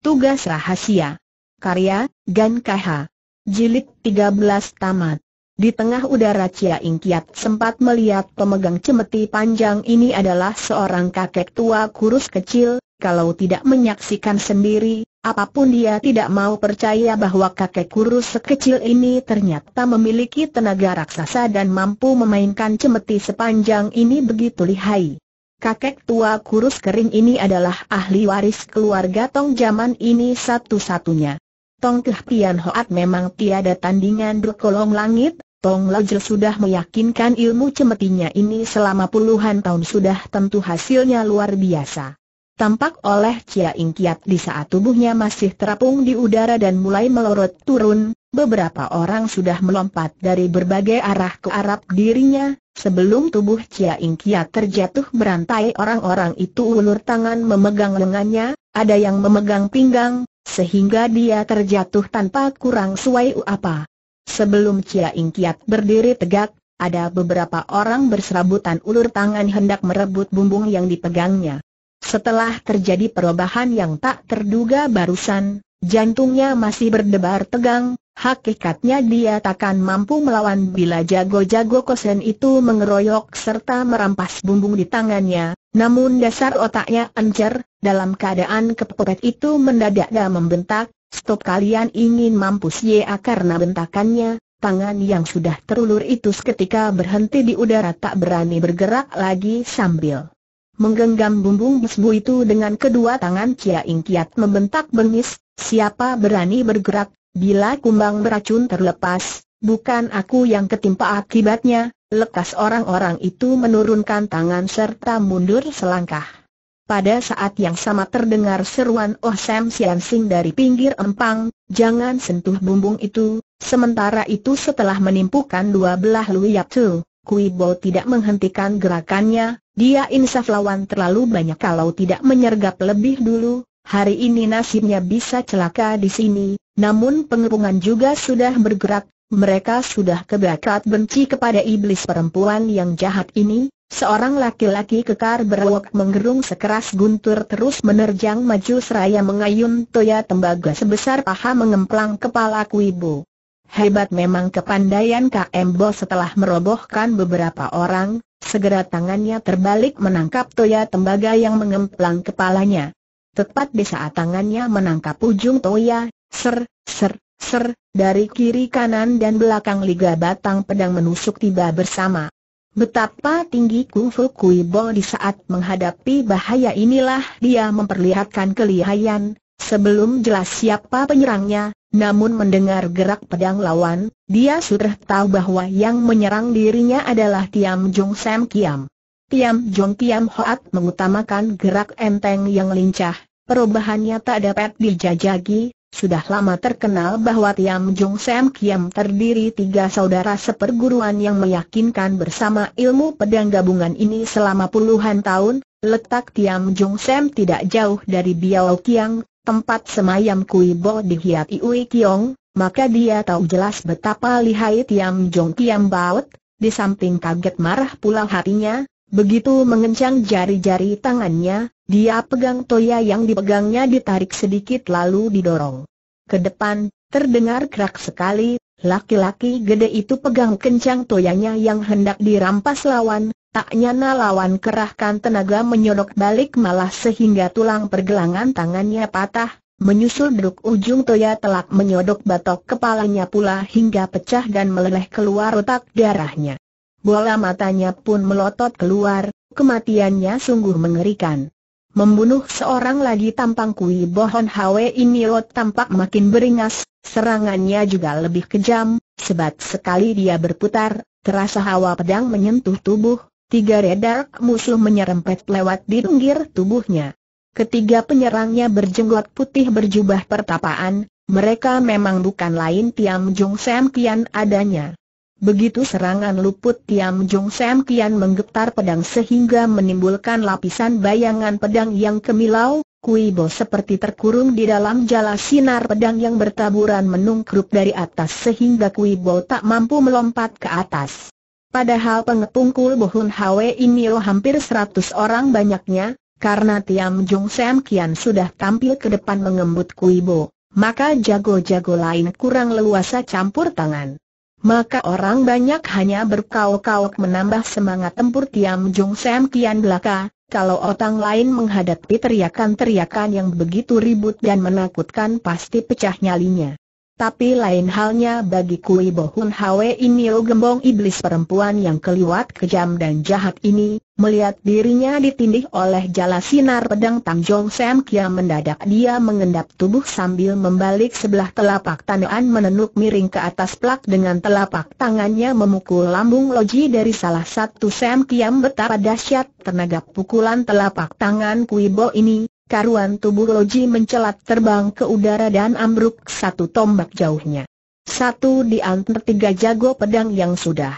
Tugas Rahasia. Karya, Gan KH. Jilid 13 tamat. Di tengah udara Cia Ingkiat sempat melihat pemegang cemeti panjang ini adalah seorang kakek tua kurus kecil, kalau tidak menyaksikan sendiri, apapun dia tidak mau percaya bahwa kakek kurus sekecil ini ternyata memiliki tenaga raksasa dan mampu memainkan cemeti sepanjang ini begitu lihai. Kakek tua kurus kering ini adalah ahli waris keluarga Tong zaman ini satu-satunya. Tong Keh Hoat memang tiada tandingan berkolong langit, Tong Lajel sudah meyakinkan ilmu cemetinya ini selama puluhan tahun sudah tentu hasilnya luar biasa. Tampak oleh Cia Kiat di saat tubuhnya masih terapung di udara dan mulai melorot turun, Beberapa orang sudah melompat dari berbagai arah ke arah dirinya, sebelum tubuh Chia Ingkia terjatuh berantai orang-orang itu ulur tangan memegang lengannya, ada yang memegang pinggang, sehingga dia terjatuh tanpa kurang suai apa. Sebelum Chia Ingkiat berdiri tegak, ada beberapa orang berserabutan ulur tangan hendak merebut bumbung yang dipegangnya. Setelah terjadi perubahan yang tak terduga barusan, Jantungnya masih berdebar tegang, hakikatnya dia takkan mampu melawan bila jago-jago kosen itu mengeroyok serta merampas bumbung di tangannya, namun dasar otaknya encer, dalam keadaan kepepet itu mendadak dan membentak, stop kalian ingin mampus ya karena bentakannya, tangan yang sudah terulur itu seketika berhenti di udara tak berani bergerak lagi sambil menggenggam bumbung busbu itu dengan kedua tangan Chia Ing membentak bengis, Siapa berani bergerak, bila kumbang beracun terlepas, bukan aku yang ketimpa akibatnya, lekas orang-orang itu menurunkan tangan serta mundur selangkah. Pada saat yang sama terdengar seruan Oh Sam Siansing dari pinggir empang, jangan sentuh bumbung itu, sementara itu setelah menimpukan dua belah luyap tu, Kui Bo tidak menghentikan gerakannya, dia insaf lawan terlalu banyak kalau tidak menyergap lebih dulu, Hari ini nasibnya bisa celaka di sini, namun pengepungan juga sudah bergerak, mereka sudah kebakat benci kepada iblis perempuan yang jahat ini, seorang laki-laki kekar berwak menggerung sekeras guntur terus menerjang maju seraya mengayun toya tembaga sebesar paha mengemplang kepala kuibu. Hebat memang kepandaian KM Bo setelah merobohkan beberapa orang, segera tangannya terbalik menangkap toya tembaga yang mengemplang kepalanya. Tepat di saat tangannya menangkap ujung toya, ser, ser, ser, dari kiri kanan dan belakang liga batang pedang menusuk tiba bersama. Betapa tinggi kungfu Kui Bo di saat menghadapi bahaya inilah dia memperlihatkan kelihayan, sebelum jelas siapa penyerangnya, namun mendengar gerak pedang lawan, dia sudah tahu bahwa yang menyerang dirinya adalah Tiam Jung Sam Kiam. Tiam Jong Tiam Hoat mengutamakan gerak enteng yang lincah, perubahannya tak dapat dijajagi, sudah lama terkenal bahwa Tiam Jong Sam Kiam terdiri tiga saudara seperguruan yang meyakinkan bersama ilmu pedang gabungan ini selama puluhan tahun, letak Tiam Jong Sam tidak jauh dari Biao Kiang, tempat semayam Kui Bo di Hiat Iui Kiong, maka dia tahu jelas betapa lihai Tiam Jong Tiam Baut, di samping kaget marah pula hatinya, Begitu mengencang jari-jari tangannya, dia pegang toya yang dipegangnya ditarik sedikit lalu didorong. Ke depan, terdengar kerak sekali, laki-laki gede itu pegang kencang toyanya yang hendak dirampas lawan, tak nyana lawan kerahkan tenaga menyodok balik malah sehingga tulang pergelangan tangannya patah, menyusul duduk ujung toya telak menyodok batok kepalanya pula hingga pecah dan meleleh keluar otak darahnya bola matanya pun melotot keluar, kematiannya sungguh mengerikan. Membunuh seorang lagi tampang Kui Bohon Hwe Inio tampak makin beringas, serangannya juga lebih kejam, sebat sekali dia berputar, terasa hawa pedang menyentuh tubuh, tiga redar musuh menyerempet lewat di dunggir tubuhnya. Ketiga penyerangnya berjenggot putih berjubah pertapaan, mereka memang bukan lain Tiam jung Sam Kian adanya. Begitu serangan luput Tiam Jong Sam Kian menggetar pedang sehingga menimbulkan lapisan bayangan pedang yang kemilau, Kui Bo seperti terkurung di dalam jala sinar pedang yang bertaburan menungkrup dari atas sehingga Kui Bo tak mampu melompat ke atas. Padahal pengepung Kul Bohun Hwe ini hampir seratus orang banyaknya, karena Tiam Jong Sam Kian sudah tampil ke depan mengembut Kui Bo, maka jago-jago lain kurang leluasa campur tangan maka orang banyak hanya berkauk-kauk menambah semangat tempur Tiam Jung Sam kian belaka, kalau orang lain menghadapi teriakan-teriakan yang begitu ribut dan menakutkan pasti pecah nyalinya. Tapi lain halnya bagi Kui Bohun Hwe Inio gembong iblis perempuan yang keliwat kejam dan jahat ini, melihat dirinya ditindih oleh jala sinar pedang Tangjong Sam Kia mendadak dia mengendap tubuh sambil membalik sebelah telapak tanuan menenuk miring ke atas plak dengan telapak tangannya memukul lambung loji dari salah satu Sam Kiam betapa dahsyat tenaga pukulan telapak tangan Kui Bo ini, Karuan tubuh Loji mencelat terbang ke udara dan ambruk satu tombak jauhnya. Satu di antara tiga jago pedang yang sudah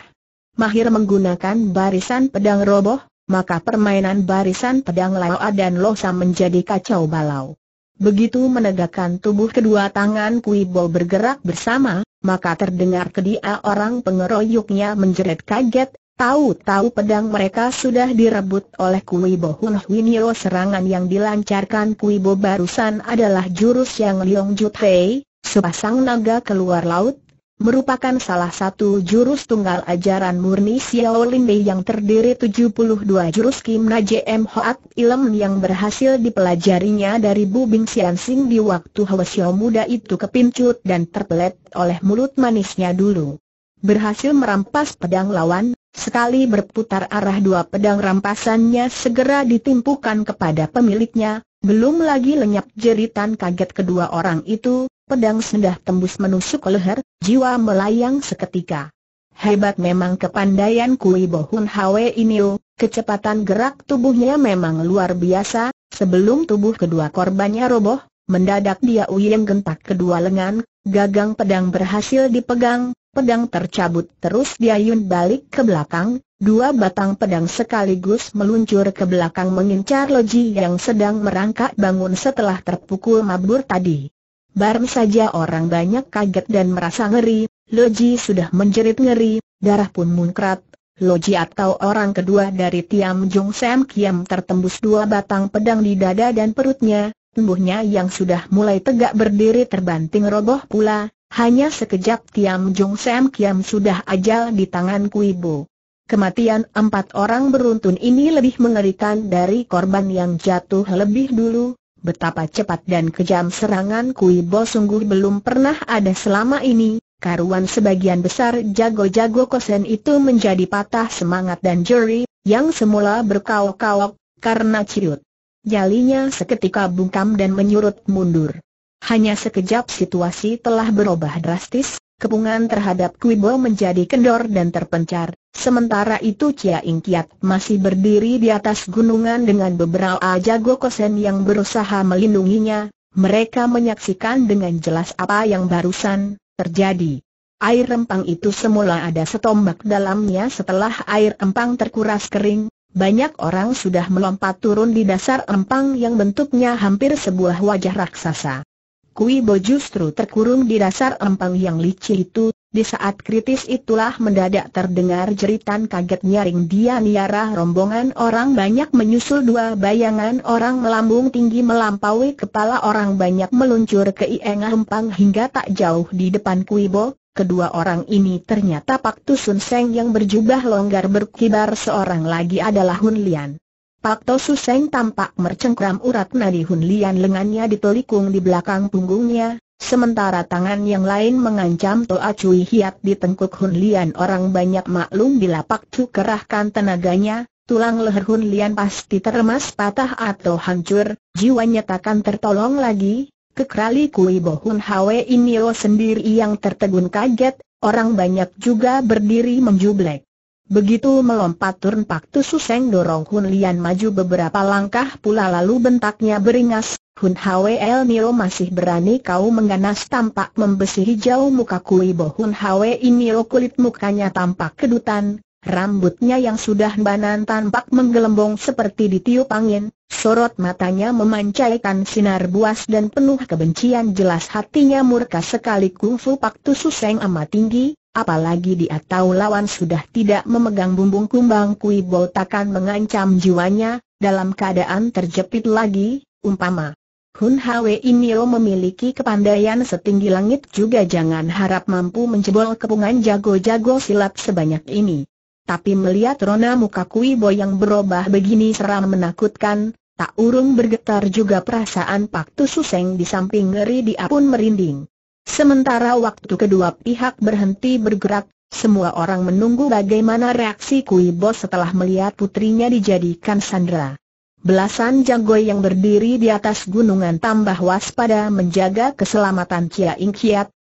mahir menggunakan barisan pedang roboh, maka permainan barisan pedang Laoa dan Losa menjadi kacau balau. Begitu menegakkan tubuh kedua tangan Kuibo bergerak bersama, maka terdengar kedia orang pengeroyoknya menjerit kaget, Tahu-tahu pedang mereka sudah direbut oleh Kui Hun Huinyo serangan yang dilancarkan Kui Bo barusan adalah jurus yang Leong Liong Jutei, sepasang naga keluar laut, merupakan salah satu jurus tunggal ajaran murni Xiao Lin Bei yang terdiri 72 jurus Kim Na Jem Hoat Ilm yang berhasil dipelajarinya dari Bu Bing Xian Sing di waktu Hwa Xiao muda itu kepincut dan terpelet oleh mulut manisnya dulu. Berhasil merampas pedang lawan, Sekali berputar arah dua pedang rampasannya segera ditimpukan kepada pemiliknya, belum lagi lenyap jeritan kaget kedua orang itu, pedang sendah tembus menusuk leher, jiwa melayang seketika. Hebat memang kepandaian Kui Bohun Hwe Inio, oh. kecepatan gerak tubuhnya memang luar biasa, sebelum tubuh kedua korbannya roboh, mendadak dia uyeng gentak kedua lengan, Gagang pedang berhasil dipegang, pedang tercabut terus diayun balik ke belakang, dua batang pedang sekaligus meluncur ke belakang mengincar Loji yang sedang merangkak bangun setelah terpukul mabur tadi. Baru saja orang banyak kaget dan merasa ngeri, Loji sudah menjerit ngeri, darah pun munkrat. Loji atau orang kedua dari Tiam Jong Sam Kiam tertembus dua batang pedang di dada dan perutnya, Tubuhnya yang sudah mulai tegak berdiri terbanting roboh pula, hanya sekejap Tiam Jong Sam Kiam sudah ajal di tangan Kuibo. Kematian empat orang beruntun ini lebih mengerikan dari korban yang jatuh lebih dulu, betapa cepat dan kejam serangan Kuibo sungguh belum pernah ada selama ini, Karuan sebagian besar jago-jago kosen itu menjadi patah semangat dan juri yang semula berkawok-kawok, karena ciut. Jalinya seketika bungkam dan menyurut mundur. Hanya sekejap situasi telah berubah drastis, kepungan terhadap Kuibo menjadi kendor dan terpencar, sementara itu Chia Ing Kiat masih berdiri di atas gunungan dengan beberapa jago kosen yang berusaha melindunginya, mereka menyaksikan dengan jelas apa yang barusan terjadi. Air empang itu semula ada setombak dalamnya setelah air empang terkuras kering, banyak orang sudah melompat turun di dasar empang yang bentuknya hampir sebuah wajah raksasa. Kui Bo justru terkurung di dasar empang yang licin itu, di saat kritis itulah mendadak terdengar jeritan kaget nyaring dia niarah rombongan orang banyak menyusul dua bayangan orang melambung tinggi melampaui kepala orang banyak meluncur ke iengah empang hingga tak jauh di depan Kui Bo, Kedua orang ini ternyata Pak Tusun Seng yang berjubah longgar berkibar seorang lagi adalah Hun Lian. Pak Tosu Seng tampak mercengkram urat nadi Hun Lian lengannya pelikung di belakang punggungnya, sementara tangan yang lain mengancam Toa Cui Hiat di tengkuk Hun Lian orang banyak maklum bila Pak Tu kerahkan tenaganya, tulang leher Hun Lian pasti termas patah atau hancur, jiwanya takkan tertolong lagi, Kekrali Kui Bohun Hwe Inio sendiri yang tertegun kaget, orang banyak juga berdiri menjublek. Begitu melompat turun Pak Suseng dorong Hun Lian maju beberapa langkah pula lalu bentaknya beringas, Hun Hwe El Mio masih berani kau mengganas tampak membesi hijau muka Kui Bohun Hwe Inio kulit mukanya tampak kedutan, Rambutnya yang sudah banan tampak menggelembung seperti ditiup angin, sorot matanya memancarkan sinar buas dan penuh kebencian jelas hatinya murka sekali kungfu Pak Tu Suseng amat tinggi, apalagi dia tahu lawan sudah tidak memegang bumbung kumbang kui botakan mengancam jiwanya, dalam keadaan terjepit lagi, umpama. Hun Hwe Inio memiliki kepandaian setinggi langit juga jangan harap mampu menjebol kepungan jago-jago silat sebanyak ini tapi melihat rona muka Kui Bo yang berubah begini seram menakutkan, tak urung bergetar juga perasaan Pak Tu Suseng di samping ngeri dia pun merinding. Sementara waktu kedua pihak berhenti bergerak, semua orang menunggu bagaimana reaksi Kui Bo setelah melihat putrinya dijadikan sandera. Belasan jago yang berdiri di atas gunungan tambah waspada menjaga keselamatan Kia Ing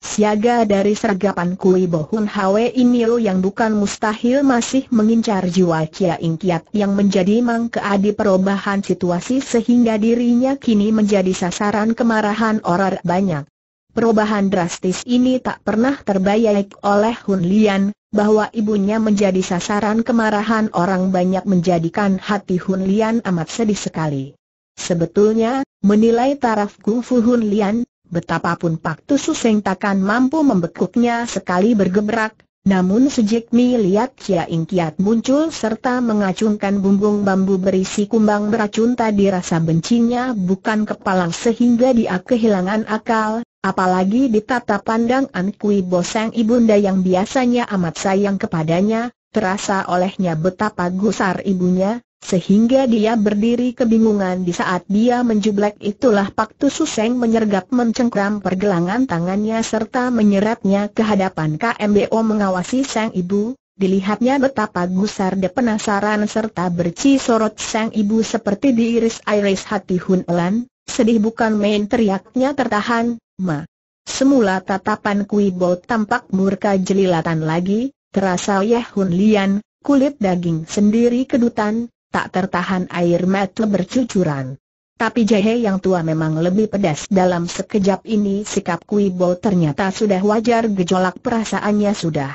Siaga dari sergapan Kui Bohun Hwe Inio yang bukan mustahil masih mengincar jiwa cia Ingkiat yang menjadi mangkeadi perubahan situasi sehingga dirinya kini menjadi sasaran kemarahan orang banyak. Perubahan drastis ini tak pernah terbayang oleh Hun Lian, bahwa ibunya menjadi sasaran kemarahan orang banyak menjadikan hati Hun Lian amat sedih sekali. Sebetulnya, menilai taraf kungfu Hun Lian, betapapun Pak Tu Seng takkan mampu membekuknya sekali bergebrak, namun sejak Mi lihat Chia Ing Kiat muncul serta mengacungkan bumbung bambu berisi kumbang beracun tadi rasa bencinya bukan kepalang sehingga dia kehilangan akal, apalagi di tata pandang An Kui Boseng ibunda yang biasanya amat sayang kepadanya, terasa olehnya betapa gusar ibunya, sehingga dia berdiri kebingungan di saat dia menjublek itulah Pak Tu menyergap mencengkram pergelangan tangannya serta menyeretnya ke hadapan KMBO mengawasi sang ibu, Dilihatnya betapa gusar de penasaran serta berci sorot sang ibu seperti diiris-iris hati Hun Elan, sedih bukan main teriaknya tertahan, Ma. Semula tatapan Kui Bo tampak murka jelilatan lagi, terasa Yeh Hun Lian, kulit daging sendiri kedutan, tak tertahan air mata bercucuran. Tapi jahe yang tua memang lebih pedas dalam sekejap ini sikap Kui Bo ternyata sudah wajar gejolak perasaannya sudah.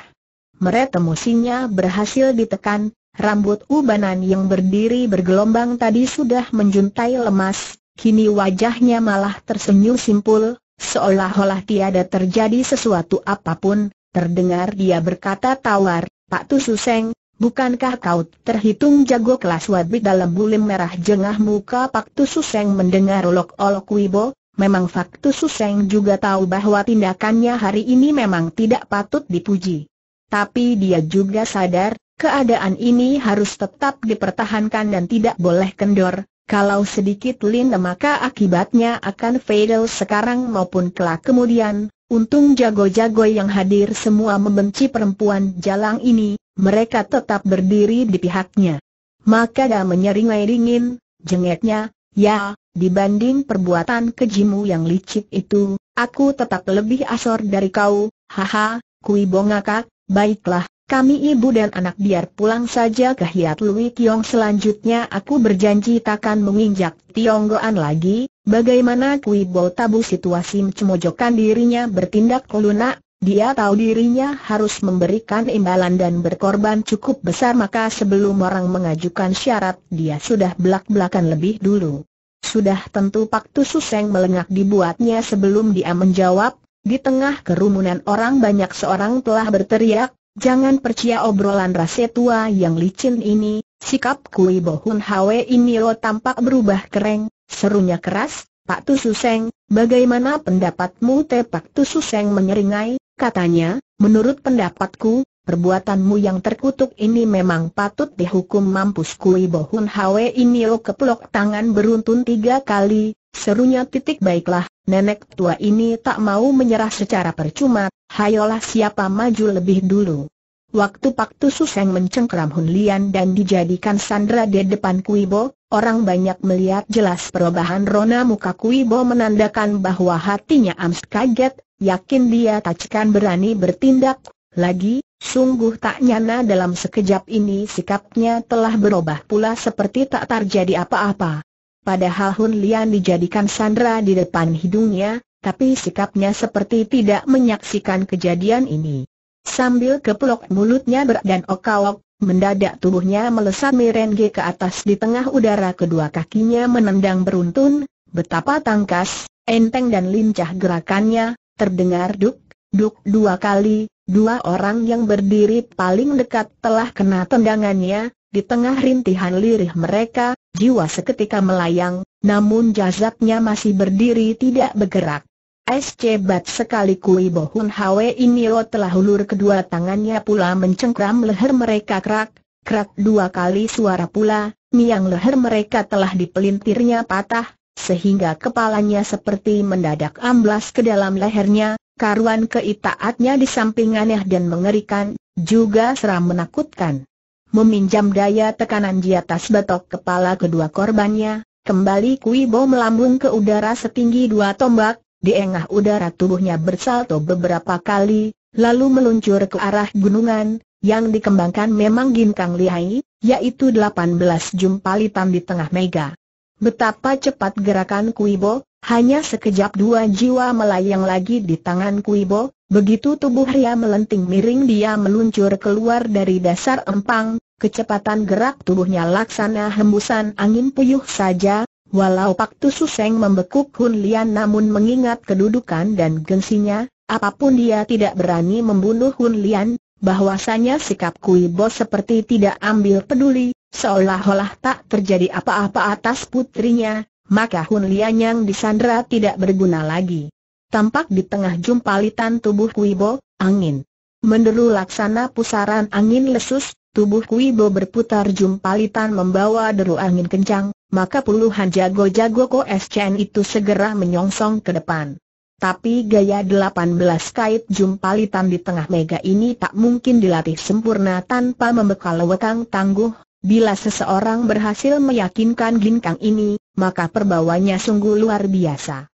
Meret emosinya berhasil ditekan, rambut ubanan yang berdiri bergelombang tadi sudah menjuntai lemas, kini wajahnya malah tersenyum simpul, seolah-olah tiada terjadi sesuatu apapun, terdengar dia berkata tawar, Pak Tususeng, Bukankah kau terhitung jago kelas wadwit dalam bulim merah jengah muka Pak Suseng mendengar olok-olok Wibo? Memang Pak Suseng juga tahu bahwa tindakannya hari ini memang tidak patut dipuji. Tapi dia juga sadar, keadaan ini harus tetap dipertahankan dan tidak boleh kendor, kalau sedikit lin maka akibatnya akan fatal sekarang maupun kelak kemudian. Untung jago-jago yang hadir semua membenci perempuan jalang ini, mereka tetap berdiri di pihaknya. Maka dia menyeringai dingin, jengeknya, ya, dibanding perbuatan kejimu yang licik itu, aku tetap lebih asor dari kau, haha, kui bongakak, baiklah, kami ibu dan anak biar pulang saja ke Hiat Lui Tiong selanjutnya aku berjanji takkan menginjak Tionggoan lagi, bagaimana Kui Bo Tabu situasi mencemojokkan dirinya bertindak lunak, dia tahu dirinya harus memberikan imbalan dan berkorban cukup besar maka sebelum orang mengajukan syarat dia sudah belak-belakan lebih dulu. Sudah tentu Pak Tususeng melengak dibuatnya sebelum dia menjawab, di tengah kerumunan orang banyak seorang telah berteriak, Jangan percaya obrolan rasa tua yang licin ini, sikap Kui Bohun Hwe ini lo tampak berubah kereng, serunya keras, Pak Tususeng, bagaimana pendapatmu Te Pak Tususeng menyeringai, Katanya, menurut pendapatku, perbuatanmu yang terkutuk ini memang patut dihukum mampus kui bohun hawe lo keplok tangan beruntun tiga kali, serunya titik baiklah, nenek tua ini tak mau menyerah secara percuma, hayolah siapa maju lebih dulu. Waktu Pak Suseng mencengkeram Hun Lian dan dijadikan Sandra di depan Kuibo, orang banyak melihat jelas perubahan rona muka Kuibo menandakan bahwa hatinya amst kaget, yakin dia takkan berani bertindak. Lagi, sungguh tak nyana dalam sekejap ini sikapnya telah berubah pula seperti tak terjadi apa-apa. Padahal Hun Lian dijadikan Sandra di depan hidungnya, tapi sikapnya seperti tidak menyaksikan kejadian ini. Sambil keplok mulutnya dan okawok, mendadak tubuhnya melesat merengge ke atas di tengah udara kedua kakinya menendang beruntun, betapa tangkas, enteng dan lincah gerakannya, terdengar duk, duk dua kali, dua orang yang berdiri paling dekat telah kena tendangannya, di tengah rintihan lirih mereka, jiwa seketika melayang, namun jazatnya masih berdiri tidak bergerak bat sekali Kui Bo Hun Hwe Inio telah hulur kedua tangannya pula mencengkram leher mereka krak, krak dua kali suara pula, miang leher mereka telah dipelintirnya patah, sehingga kepalanya seperti mendadak amblas ke dalam lehernya, karuan keitaatnya di samping aneh dan mengerikan, juga seram menakutkan. Meminjam daya tekanan di atas batok kepala kedua korbannya, kembali Kui Bo melambung ke udara setinggi dua tombak, Diengah udara tubuhnya bersalto beberapa kali, lalu meluncur ke arah gunungan, yang dikembangkan memang ginkang lihai, yaitu 18 jumpalitan di tengah mega. Betapa cepat gerakan Kuibo, hanya sekejap dua jiwa melayang lagi di tangan Kuibo, begitu tubuh Ria melenting miring dia meluncur keluar dari dasar empang, kecepatan gerak tubuhnya laksana hembusan angin puyuh saja, Walau Pak Tu Suseng membekuk Hun Lian namun mengingat kedudukan dan gengsinya, apapun dia tidak berani membunuh Hun Lian, bahwasanya sikap Kui Bo seperti tidak ambil peduli, seolah-olah tak terjadi apa-apa atas putrinya, maka Hun Lian yang disandra tidak berguna lagi. Tampak di tengah jumpalitan tubuh Kui Bo, angin. Menderu laksana pusaran angin lesus, tubuh Kuibo berputar jumpalitan membawa deru angin kencang, maka puluhan jago-jago Ko SCN itu segera menyongsong ke depan. Tapi gaya 18 kait jumpalitan di tengah mega ini tak mungkin dilatih sempurna tanpa membekal wekang tangguh. Bila seseorang berhasil meyakinkan ginkang ini, maka perbawanya sungguh luar biasa.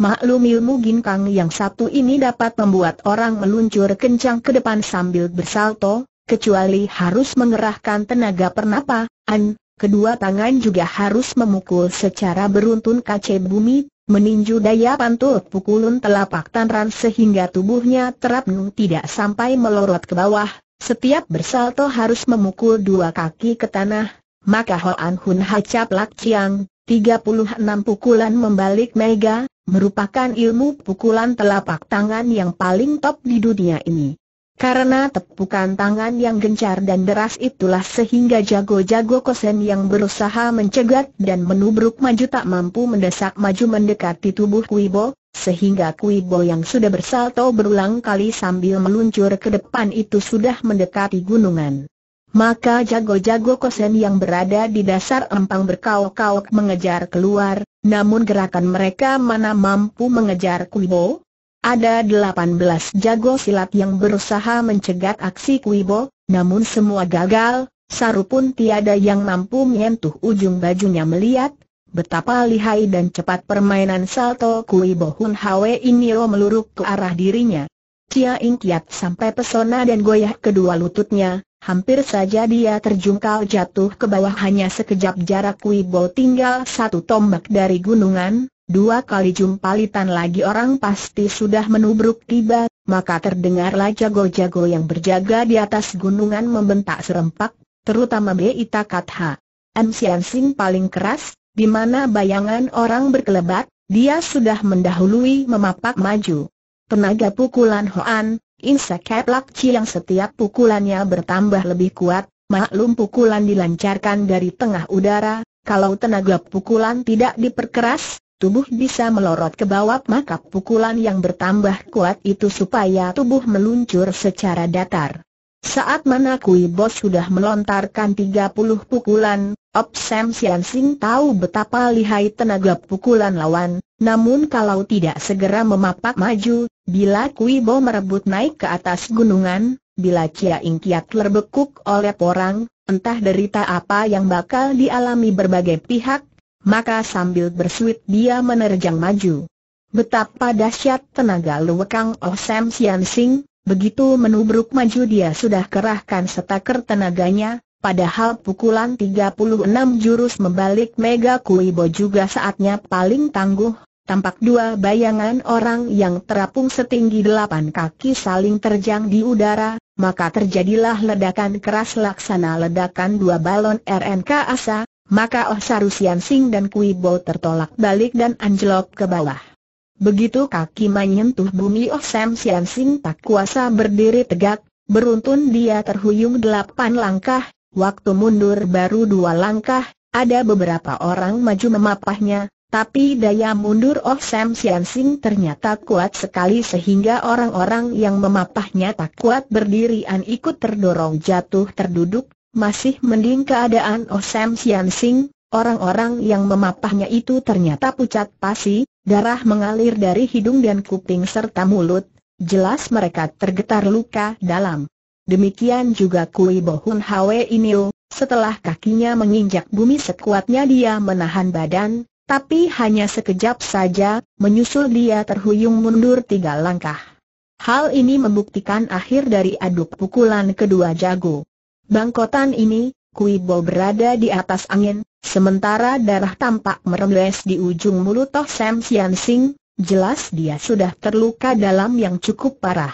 Maklum ilmu ginkang yang satu ini dapat membuat orang meluncur kencang ke depan sambil bersalto, kecuali harus mengerahkan tenaga pernapasan, kedua tangan juga harus memukul secara beruntun kaca bumi, meninju daya pantul pukulun telapak tanran sehingga tubuhnya terapnung tidak sampai melorot ke bawah, setiap bersalto harus memukul dua kaki ke tanah, maka Hoan Hun Hacap Lak Chiang, 36 pukulan membalik mega, merupakan ilmu pukulan telapak tangan yang paling top di dunia ini. Karena tepukan tangan yang gencar dan deras itulah sehingga jago-jago kosen yang berusaha mencegat dan menubruk maju tak mampu mendesak maju mendekati tubuh Kuibo, sehingga Kuibo yang sudah bersalto berulang kali sambil meluncur ke depan itu sudah mendekati gunungan. Maka jago-jago kosen yang berada di dasar empang berkaok-kaok mengejar keluar, namun gerakan mereka mana mampu mengejar Kuibo? Ada 18 jago silat yang berusaha mencegat aksi Kuibo, namun semua gagal, saru pun tiada yang mampu menyentuh ujung bajunya melihat, betapa lihai dan cepat permainan salto Kuibo Hun Hwe ini meluruk ke arah dirinya. Cia Ingkiat sampai pesona dan goyah kedua lututnya, hampir saja dia terjungkal jatuh ke bawah hanya sekejap jarak Wibo tinggal satu tombak dari gunungan, dua kali jumpalitan lagi orang pasti sudah menubruk tiba, maka terdengarlah jago-jago yang berjaga di atas gunungan membentak serempak, terutama Bi Takatha. Ansian Sing paling keras, di mana bayangan orang berkelebat, dia sudah mendahului memapak maju. Tenaga pukulan Hoan, Insa Keplak Chi yang setiap pukulannya bertambah lebih kuat, maklum pukulan dilancarkan dari tengah udara, kalau tenaga pukulan tidak diperkeras, tubuh bisa melorot ke bawah maka pukulan yang bertambah kuat itu supaya tubuh meluncur secara datar. Saat mana Kui Bos sudah melontarkan 30 pukulan, Op Sam Sian Sing tahu betapa lihai tenaga pukulan lawan, namun kalau tidak segera memapak maju, bila Kui Bo merebut naik ke atas gunungan, bila Chia Ing Kiat lerbekuk oleh porang, entah derita apa yang bakal dialami berbagai pihak, maka sambil bersuit dia menerjang maju. Betapa dahsyat tenaga luwekang Oh Sam Sian Sing, Begitu menubruk maju dia sudah kerahkan setaker tenaganya, padahal pukulan 36 jurus membalik Mega Kuibo juga saatnya paling tangguh, tampak dua bayangan orang yang terapung setinggi delapan kaki saling terjang di udara, maka terjadilah ledakan keras laksana ledakan dua balon RNK Asa, maka Oh Sarusian Sing dan Kuibo tertolak balik dan anjlok ke bawah. Begitu kaki menyentuh bumi Oh Sam Sian Sing tak kuasa berdiri tegak, beruntun dia terhuyung delapan langkah, waktu mundur baru dua langkah, ada beberapa orang maju memapahnya, tapi daya mundur Oh Sam Sian Sing ternyata kuat sekali sehingga orang-orang yang memapahnya tak kuat berdirian ikut terdorong jatuh terduduk, masih mending keadaan Oh Sam Sian Sing, orang-orang yang memapahnya itu ternyata pucat pasi, Darah mengalir dari hidung dan kuping serta mulut, jelas mereka tergetar luka dalam. Demikian juga Kui Bohun Hwe Inio, setelah kakinya menginjak bumi sekuatnya dia menahan badan, tapi hanya sekejap saja, menyusul dia terhuyung mundur tiga langkah. Hal ini membuktikan akhir dari aduk pukulan kedua jago. Bangkotan ini, Kui Kuibo berada di atas angin, Sementara darah tampak merembes di ujung mulut Toh Sam Sian Sing, jelas dia sudah terluka dalam yang cukup parah.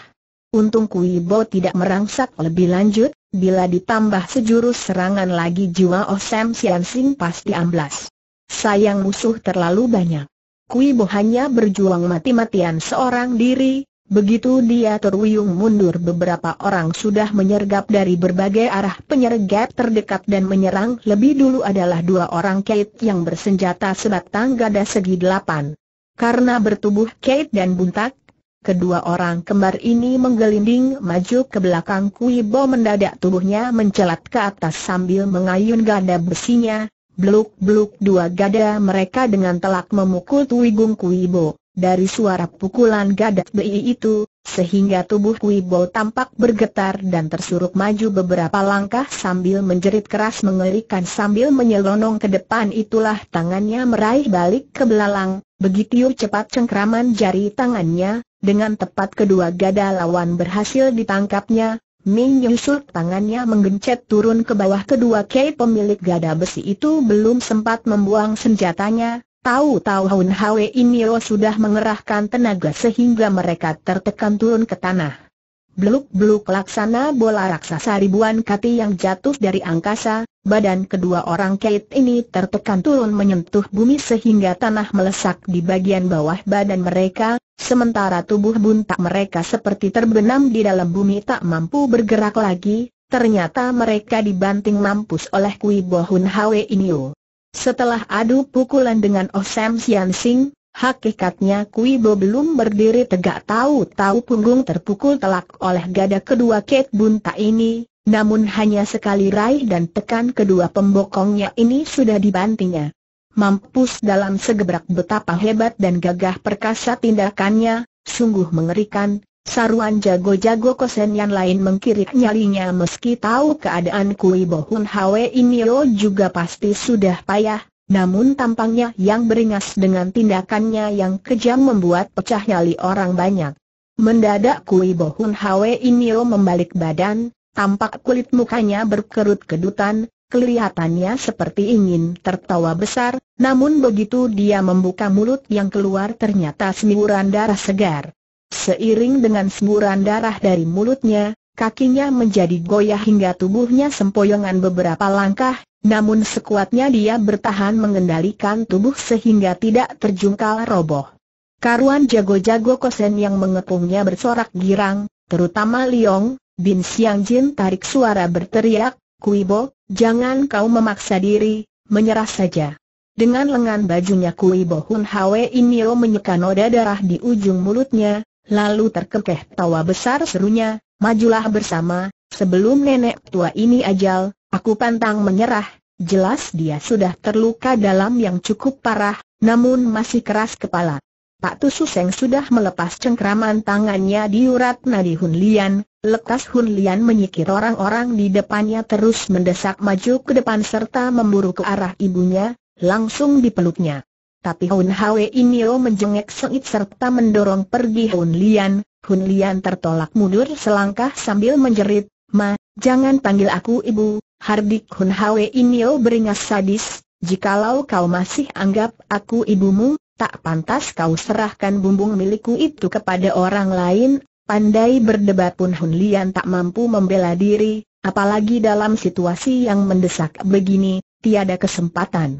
Untung Kui Bo tidak merangsak lebih lanjut, bila ditambah sejurus serangan lagi jiwa Oh Sam Sian Sing pasti amblas. Sayang musuh terlalu banyak. Kui Bo hanya berjuang mati-matian seorang diri, Begitu dia terwuyung mundur beberapa orang sudah menyergap dari berbagai arah penyergap terdekat dan menyerang lebih dulu adalah dua orang Kate yang bersenjata sebatang gada segi delapan. Karena bertubuh Kate dan buntak, kedua orang kembar ini menggelinding maju ke belakang Kuibo mendadak tubuhnya mencelat ke atas sambil mengayun gada besinya, bluk bluk dua gada mereka dengan telak memukul Tuigung Kuibo dari suara pukulan gadat BI itu, sehingga tubuh Kui Bo tampak bergetar dan tersuruk maju beberapa langkah sambil menjerit keras mengerikan sambil menyelonong ke depan itulah tangannya meraih balik ke belalang, begitu cepat cengkraman jari tangannya, dengan tepat kedua gada lawan berhasil ditangkapnya, Ming Yusul tangannya menggencet turun ke bawah kedua kei pemilik gada besi itu belum sempat membuang senjatanya, Tahu-tahu Hun Hwe Inio sudah mengerahkan tenaga sehingga mereka tertekan turun ke tanah. Beluk-beluk laksana bola raksasa ribuan kati yang jatuh dari angkasa, badan kedua orang Kate ini tertekan turun menyentuh bumi sehingga tanah melesak di bagian bawah badan mereka, sementara tubuh buntak mereka seperti terbenam di dalam bumi tak mampu bergerak lagi, ternyata mereka dibanting mampus oleh Kui Bohun Hwe Inyo. Setelah adu pukulan dengan Oh Sam Sian Sing, hakikatnya Kui Bo belum berdiri tegak tahu-tahu punggung terpukul telak oleh gada kedua Kate Bunta ini, namun hanya sekali raih dan tekan kedua pembokongnya ini sudah dibantingnya. Mampus dalam segebrak betapa hebat dan gagah perkasa tindakannya, sungguh mengerikan, Saruan jago-jago kosen yang lain mengkirik nyalinya meski tahu keadaan Kui Bohun Hwe lo juga pasti sudah payah, namun tampangnya yang beringas dengan tindakannya yang kejam membuat pecah nyali orang banyak. Mendadak Kui Bohun Hwe lo membalik badan, tampak kulit mukanya berkerut kedutan, kelihatannya seperti ingin tertawa besar, namun begitu dia membuka mulut yang keluar ternyata semburan darah segar. Seiring dengan semburan darah dari mulutnya, kakinya menjadi goyah hingga tubuhnya sempoyongan beberapa langkah, namun sekuatnya dia bertahan mengendalikan tubuh sehingga tidak terjungkal roboh. Karuan jago-jago kosen yang mengepungnya bersorak girang, terutama Liong, Bin Xiang Jin tarik suara berteriak, Kuibo, jangan kau memaksa diri, menyerah saja. Dengan lengan bajunya Kuibo Hun Hwe Inio menyeka noda darah di ujung mulutnya, Lalu terkekeh tawa besar serunya, majulah bersama, sebelum nenek tua ini ajal, aku pantang menyerah, jelas dia sudah terluka dalam yang cukup parah, namun masih keras kepala. Pak Tususeng Seng sudah melepas cengkraman tangannya di urat nadi Hun Lian, lekas Hun Lian menyikir orang-orang di depannya terus mendesak maju ke depan serta memburu ke arah ibunya, langsung dipeluknya. Tapi Hun Hwe Inyo menjengek sengit serta mendorong pergi Hun Lian, Hun Lian tertolak mundur selangkah sambil menjerit, Ma, jangan panggil aku ibu, Hardik Hun Hwe Inyo beringas sadis, jikalau kau masih anggap aku ibumu, tak pantas kau serahkan bumbung milikku itu kepada orang lain, pandai berdebat pun Hun Lian tak mampu membela diri, apalagi dalam situasi yang mendesak begini, tiada kesempatan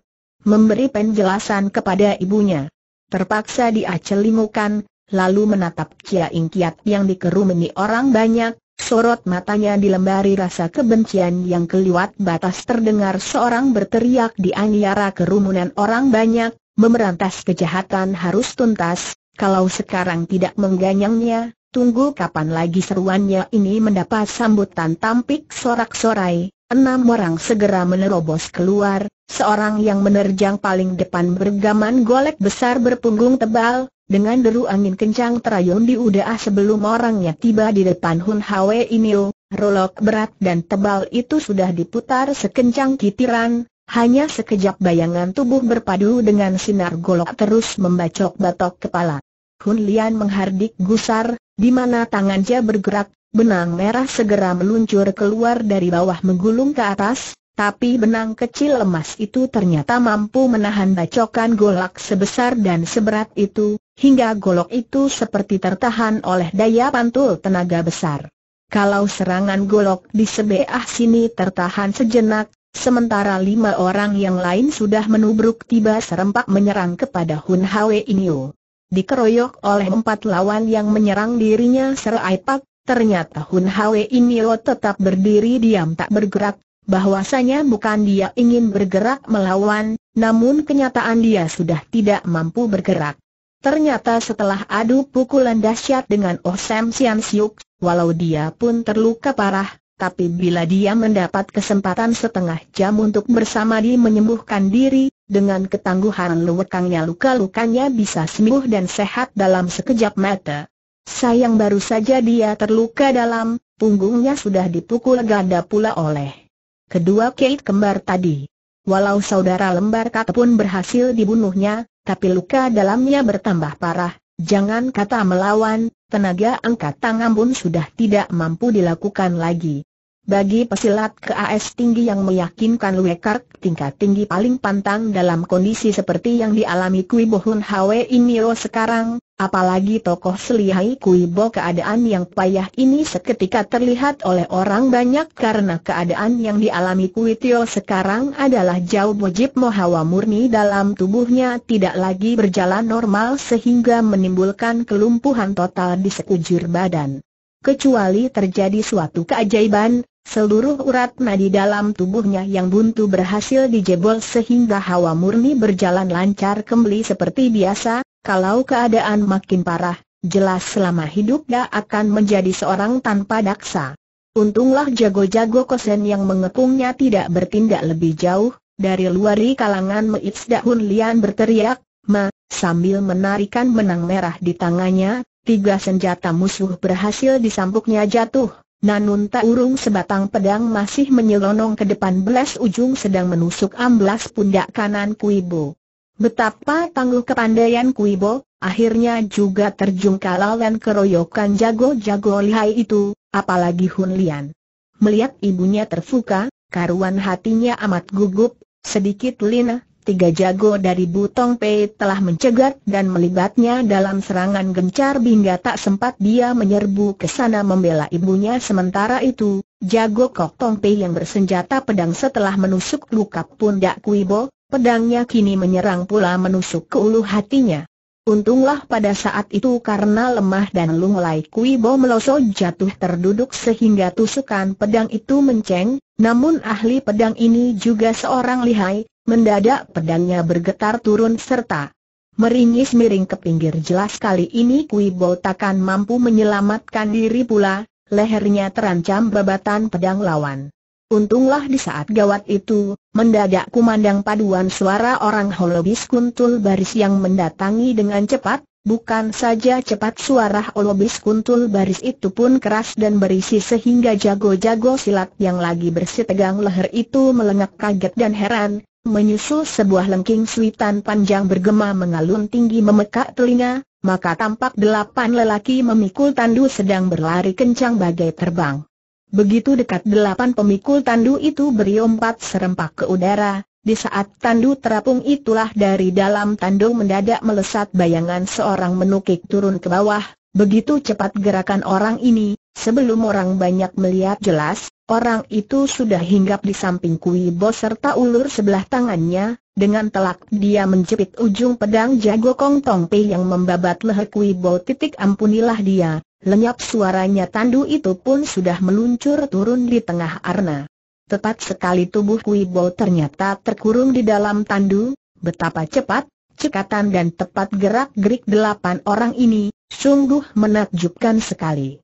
memberi penjelasan kepada ibunya. Terpaksa dia celingukan, lalu menatap Kia Ing Kiat yang dikerumuni orang banyak, sorot matanya dilembari rasa kebencian yang keliwat batas terdengar seorang berteriak di antara kerumunan orang banyak, memerantas kejahatan harus tuntas, kalau sekarang tidak mengganyangnya, Tunggu kapan lagi seruannya ini mendapat sambutan tampik sorak-sorai, Enam orang segera menerobos keluar, seorang yang menerjang paling depan bergaman golek besar berpunggung tebal, dengan deru angin kencang terayun di udara sebelum orangnya tiba di depan Hun Hwe ini. rolok berat dan tebal itu sudah diputar sekencang kitiran, hanya sekejap bayangan tubuh berpadu dengan sinar golok terus membacok batok kepala. Hun Lian menghardik gusar, di mana tangannya bergerak, Benang merah segera meluncur keluar dari bawah menggulung ke atas, tapi benang kecil emas itu ternyata mampu menahan bacokan golok sebesar dan seberat itu, hingga golok itu seperti tertahan oleh daya pantul tenaga besar. Kalau serangan golok di sebelah sini tertahan sejenak, sementara lima orang yang lain sudah menubruk tiba serempak menyerang kepada Hun Hwe Inyo. Dikeroyok oleh empat lawan yang menyerang dirinya seraipak, Ternyata Hun Hwe Inio tetap berdiri diam tak bergerak, bahwasanya bukan dia ingin bergerak melawan, namun kenyataan dia sudah tidak mampu bergerak. Ternyata setelah adu pukulan dahsyat dengan Oh Sam Sian Siuk, walau dia pun terluka parah, tapi bila dia mendapat kesempatan setengah jam untuk bersama bersamadi menyembuhkan diri, dengan ketangguhan luwekangnya luka-lukanya bisa sembuh dan sehat dalam sekejap mata. Sayang baru saja dia terluka dalam, punggungnya sudah dipukul ganda pula oleh kedua Kate kembar tadi. Walau saudara lembar kata pun berhasil dibunuhnya, tapi luka dalamnya bertambah parah, jangan kata melawan, tenaga angkat tangan pun sudah tidak mampu dilakukan lagi. Bagi pesilat KAS tinggi yang meyakinkan Lue tingkat tinggi paling pantang dalam kondisi seperti yang dialami Kui Bohun Hwe Inio sekarang, apalagi tokoh selihai Kui Bo keadaan yang payah ini seketika terlihat oleh orang banyak karena keadaan yang dialami Kui Tio sekarang adalah jauh wajib mohawa murni dalam tubuhnya tidak lagi berjalan normal sehingga menimbulkan kelumpuhan total di sekujur badan. Kecuali terjadi suatu keajaiban, Seluruh urat nadi dalam tubuhnya yang buntu berhasil dijebol sehingga hawa murni berjalan lancar kembali seperti biasa, kalau keadaan makin parah, jelas selama hidup dia akan menjadi seorang tanpa daksa. Untunglah jago-jago kosen yang mengepungnya tidak bertindak lebih jauh, dari luar di kalangan Meits Dahun Lian berteriak, Ma, sambil menarikan benang merah di tangannya, tiga senjata musuh berhasil disambuknya jatuh. Nanun tak urung sebatang pedang masih menyelonong ke depan belas ujung sedang menusuk amblas pundak kanan Kuibo. Betapa tangguh kepandaian Kuibo, akhirnya juga terjungkal dan keroyokan jago-jago lihai itu, apalagi Hun Lian. Melihat ibunya terfuka, karuan hatinya amat gugup, sedikit lina, tiga jago dari Butong Pei telah mencegat dan melibatnya dalam serangan gencar hingga tak sempat dia menyerbu ke sana membela ibunya. Sementara itu, jago Kok Tong Pei yang bersenjata pedang setelah menusuk luka pundak Kuibo, pedangnya kini menyerang pula menusuk ke ulu hatinya. Untunglah pada saat itu karena lemah dan lunglai Kuibo meloso jatuh terduduk sehingga tusukan pedang itu menceng, namun ahli pedang ini juga seorang lihai, Mendadak pedangnya bergetar turun serta meringis miring ke pinggir jelas kali ini Kui Bo takkan mampu menyelamatkan diri pula, lehernya terancam babatan pedang lawan. Untunglah di saat gawat itu, mendadak kumandang paduan suara orang holobis kuntul baris yang mendatangi dengan cepat, bukan saja cepat suara holobis kuntul baris itu pun keras dan berisi sehingga jago-jago silat yang lagi bersitegang leher itu melengak kaget dan heran, menyusul sebuah lengking suitan panjang bergema mengalun tinggi memekak telinga, maka tampak delapan lelaki memikul tandu sedang berlari kencang bagai terbang. Begitu dekat delapan pemikul tandu itu beri empat serempak ke udara, di saat tandu terapung itulah dari dalam tandu mendadak melesat bayangan seorang menukik turun ke bawah, begitu cepat gerakan orang ini, Sebelum orang banyak melihat jelas, orang itu sudah hinggap di samping Kui bos serta ulur sebelah tangannya, dengan telak dia menjepit ujung pedang jago Kong Tong Pei yang membabat leher Kui Bo titik ampunilah dia, lenyap suaranya tandu itu pun sudah meluncur turun di tengah arna. Tepat sekali tubuh Kui Bo ternyata terkurung di dalam tandu, betapa cepat, cekatan dan tepat gerak-gerik delapan orang ini, sungguh menakjubkan sekali.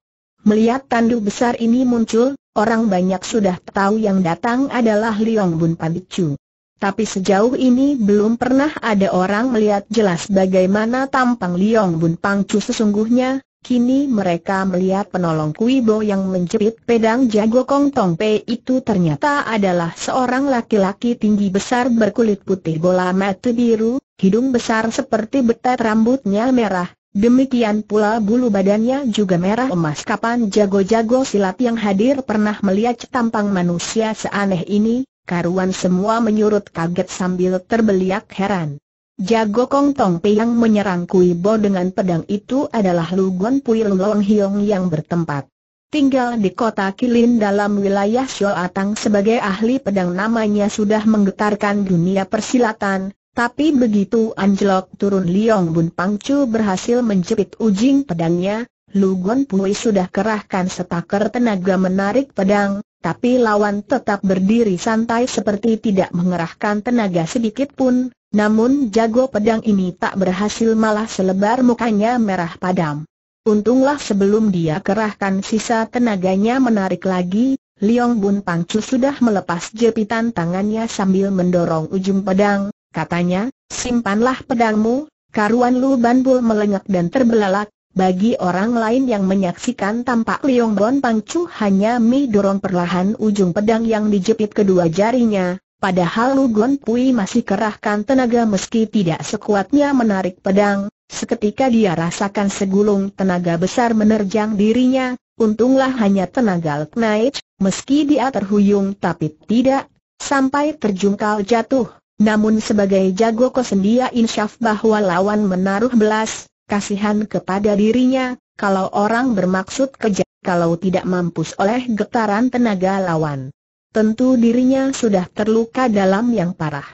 Melihat tanduk besar ini muncul, orang banyak sudah tahu yang datang adalah Liong Bun Pabicu. Tapi sejauh ini belum pernah ada orang melihat jelas bagaimana tampang Liong Bun Pangcu sesungguhnya, kini mereka melihat penolong Kuibo yang menjepit pedang jago Kong Tong Pei itu ternyata adalah seorang laki-laki tinggi besar berkulit putih bola mata biru, hidung besar seperti betet rambutnya merah, Demikian pula bulu badannya juga merah emas kapan jago-jago silat yang hadir pernah melihat tampang manusia seaneh ini, karuan semua menyurut kaget sambil terbeliak heran. Jago Kong Tong yang menyerang Kui Bo dengan pedang itu adalah Lugon Pui Long Hiong yang bertempat. Tinggal di kota Kilin dalam wilayah Shoatang sebagai ahli pedang namanya sudah menggetarkan dunia persilatan, tapi begitu anjlok turun Liong Bun Pangcu berhasil menjepit ujing pedangnya, Lugon Pui sudah kerahkan setakar tenaga menarik pedang, tapi lawan tetap berdiri santai seperti tidak mengerahkan tenaga sedikit pun, namun jago pedang ini tak berhasil malah selebar mukanya merah padam. Untunglah sebelum dia kerahkan sisa tenaganya menarik lagi, Liong Bun Pangcu sudah melepas jepitan tangannya sambil mendorong ujung pedang, Katanya, simpanlah pedangmu, karuan Lu Banbul melengak dan terbelalak, bagi orang lain yang menyaksikan tampak Liong Bon Pangcu hanya mi dorong perlahan ujung pedang yang dijepit kedua jarinya, padahal Lu Gon Pui masih kerahkan tenaga meski tidak sekuatnya menarik pedang, seketika dia rasakan segulung tenaga besar menerjang dirinya, untunglah hanya tenaga Lknaich, meski dia terhuyung tapi tidak, sampai terjungkal jatuh. Namun sebagai jago kosendia dia insyaf bahwa lawan menaruh belas, kasihan kepada dirinya, kalau orang bermaksud kejam, kalau tidak mampus oleh getaran tenaga lawan. Tentu dirinya sudah terluka dalam yang parah.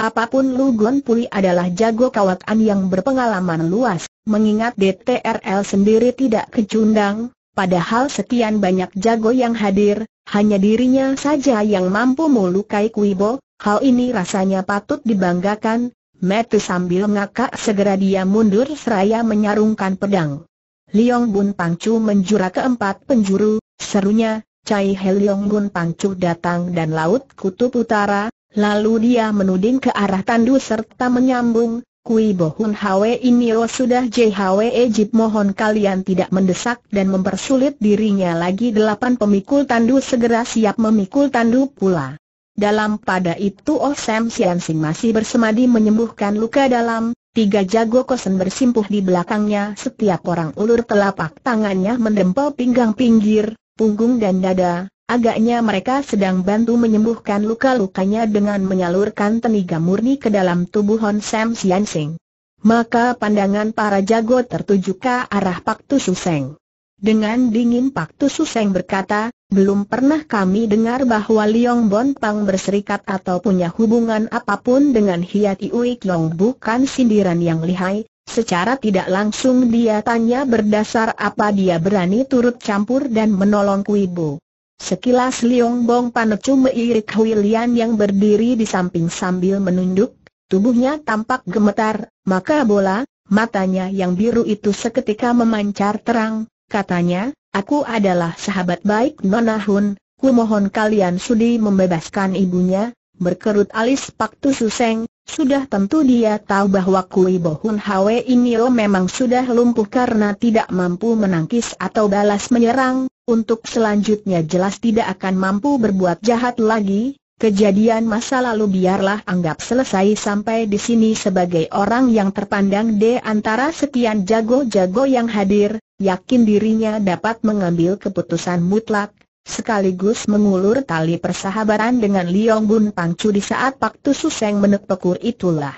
Apapun Lu Gon Pui adalah jago kawatan yang berpengalaman luas, mengingat DTRL sendiri tidak kecundang, padahal sekian banyak jago yang hadir, hanya dirinya saja yang mampu melukai Kuibo, Hal ini rasanya patut dibanggakan, Metu sambil ngakak segera dia mundur seraya menyarungkan pedang. Liong Bun Pangcu menjura keempat penjuru, serunya, Cai He Liong Bun Pangcu datang dan laut kutub utara, lalu dia menuding ke arah tandu serta menyambung, Kui Bohun Hwe ini oh sudah JHWE Ejip mohon kalian tidak mendesak dan mempersulit dirinya lagi delapan pemikul tandu segera siap memikul tandu pula. Dalam pada itu Oh Sam Sian Sing masih bersemadi menyembuhkan luka dalam, tiga jago kosen bersimpuh di belakangnya setiap orang ulur telapak tangannya mendempel pinggang pinggir, punggung dan dada, agaknya mereka sedang bantu menyembuhkan luka-lukanya dengan menyalurkan tenaga murni ke dalam tubuh Hon Sam Sian Sing. Maka pandangan para jago tertuju ke arah Pak Tu Suseng. Dengan dingin Pak Tu Suseng berkata, belum pernah kami dengar bahwa Liong Bon Pang berserikat atau punya hubungan apapun dengan Hiati Ui Long bukan sindiran yang lihai, secara tidak langsung dia tanya berdasar apa dia berani turut campur dan menolong Kuibu. Sekilas Liong Bong Panecu meirik Huilian yang berdiri di samping sambil menunduk, tubuhnya tampak gemetar, maka bola, matanya yang biru itu seketika memancar terang, katanya, Aku adalah sahabat baik Nona Hun, ku mohon kalian sudi membebaskan ibunya, berkerut alis Pak Tu Seng, sudah tentu dia tahu bahwa Kui Bo Hun Hwe Inio memang sudah lumpuh karena tidak mampu menangkis atau balas menyerang, untuk selanjutnya jelas tidak akan mampu berbuat jahat lagi, Kejadian masa lalu biarlah anggap selesai sampai di sini sebagai orang yang terpandang di antara sekian jago-jago yang hadir, yakin dirinya dapat mengambil keputusan mutlak, sekaligus mengulur tali persahabatan dengan Liong Bun Pangcu di saat Pak Suseng menepukur itulah.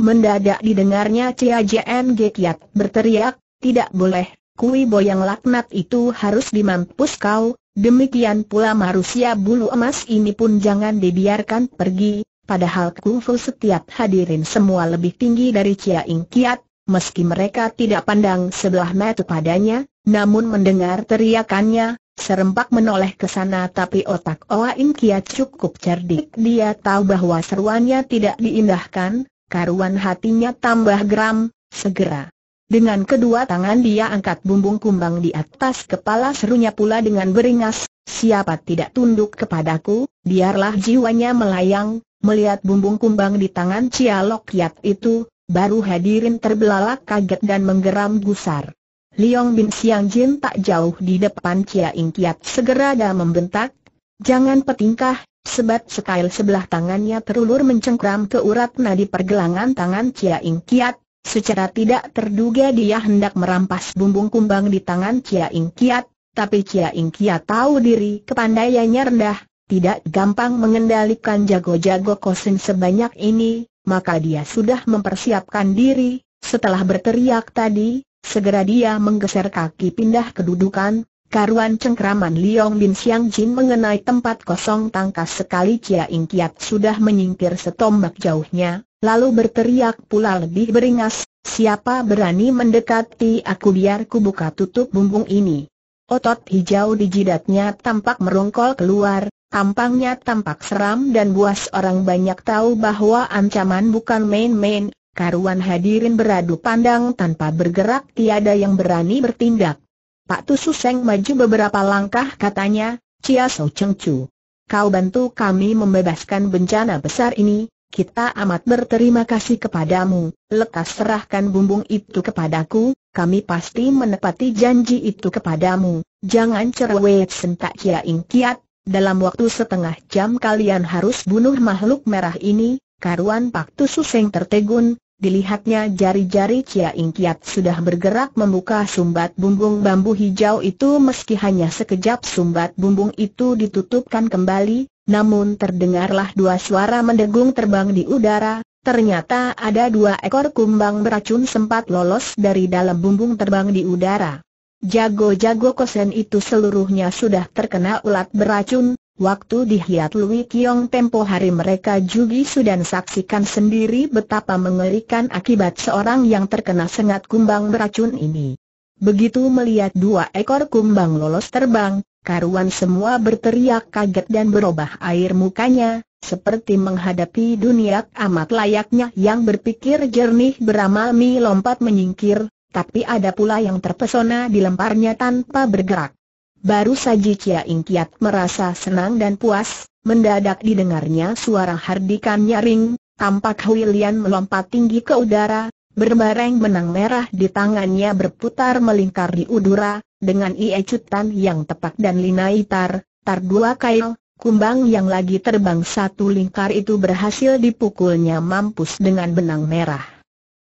Mendadak didengarnya Cia Jn Gekiat berteriak, tidak boleh, kui boyang laknat itu harus dimampus kau, Demikian pula manusia bulu emas ini pun jangan dibiarkan pergi, padahal kungfu setiap hadirin semua lebih tinggi dari cia Ing Kiat, meski mereka tidak pandang sebelah mata padanya, namun mendengar teriakannya, serempak menoleh ke sana tapi otak Oa Ing Kiat cukup cerdik. Dia tahu bahwa seruannya tidak diindahkan, karuan hatinya tambah geram, segera. Dengan kedua tangan dia angkat bumbung kumbang di atas kepala serunya pula dengan beringas, siapa tidak tunduk kepadaku, biarlah jiwanya melayang, melihat bumbung kumbang di tangan Cialok Yat itu, baru hadirin terbelalak kaget dan menggeram gusar. Liong Bin Siang Jin tak jauh di depan Cia Ing Kiat segera dah membentak, jangan petingkah, sebab sekail sebelah tangannya terulur mencengkram ke urat nadi pergelangan tangan Cia Ing Kiat, Secara tidak terduga dia hendak merampas bumbung kumbang di tangan Cia Ing Kiat, tapi Cia Ing Kiat tahu diri kepandaiannya rendah, tidak gampang mengendalikan jago-jago kosin sebanyak ini, maka dia sudah mempersiapkan diri, setelah berteriak tadi, segera dia menggeser kaki pindah kedudukan, Karuan cengkraman Liong Bin Xiang Jin mengenai tempat kosong tangkas sekali Cia Ing Kiat sudah menyingkir setombak jauhnya, Lalu berteriak pula lebih beringas, siapa berani mendekati aku biar ku buka tutup bumbung ini. Otot hijau di jidatnya tampak merongkol keluar, tampangnya tampak seram dan buas orang banyak tahu bahwa ancaman bukan main-main, karuan hadirin beradu pandang tanpa bergerak tiada yang berani bertindak. Pak Tususeng Seng maju beberapa langkah katanya, Cia So Cheng Chu. Kau bantu kami membebaskan bencana besar ini, kita amat berterima kasih kepadamu, lekas serahkan bumbung itu kepadaku, kami pasti menepati janji itu kepadamu, jangan cerewet sentak kia ingkiat, dalam waktu setengah jam kalian harus bunuh makhluk merah ini, karuan Pak seng tertegun, dilihatnya jari-jari Cia Ingkiat sudah bergerak membuka sumbat bumbung bambu hijau itu meski hanya sekejap sumbat bumbung itu ditutupkan kembali, namun terdengarlah dua suara mendegung terbang di udara, ternyata ada dua ekor kumbang beracun sempat lolos dari dalam bumbung terbang di udara. Jago-jago kosen itu seluruhnya sudah terkena ulat beracun, waktu dihiat Lui Kiong tempo hari mereka juga sudah saksikan sendiri betapa mengerikan akibat seorang yang terkena sengat kumbang beracun ini. Begitu melihat dua ekor kumbang lolos terbang, Karuan semua berteriak kaget dan berubah air mukanya, seperti menghadapi dunia amat layaknya yang berpikir jernih beramal mi lompat menyingkir, tapi ada pula yang terpesona dilemparnya tanpa bergerak. Baru saja Cia Ingkiat merasa senang dan puas, mendadak didengarnya suara hardikan nyaring, tampak Huilian melompat tinggi ke udara, berbareng benang merah di tangannya berputar melingkar di udara, dengan ia Cutan yang tepat dan Linai Tar, Tar dua kail, kumbang yang lagi terbang satu lingkar itu berhasil dipukulnya mampus dengan benang merah.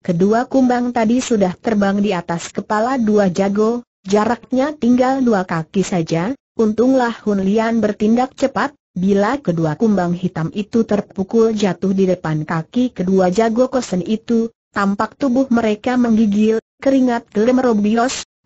Kedua kumbang tadi sudah terbang di atas kepala dua jago, jaraknya tinggal dua kaki saja, untunglah Hun Lian bertindak cepat, Bila kedua kumbang hitam itu terpukul jatuh di depan kaki kedua jago kosen itu, tampak tubuh mereka menggigil, keringat gelam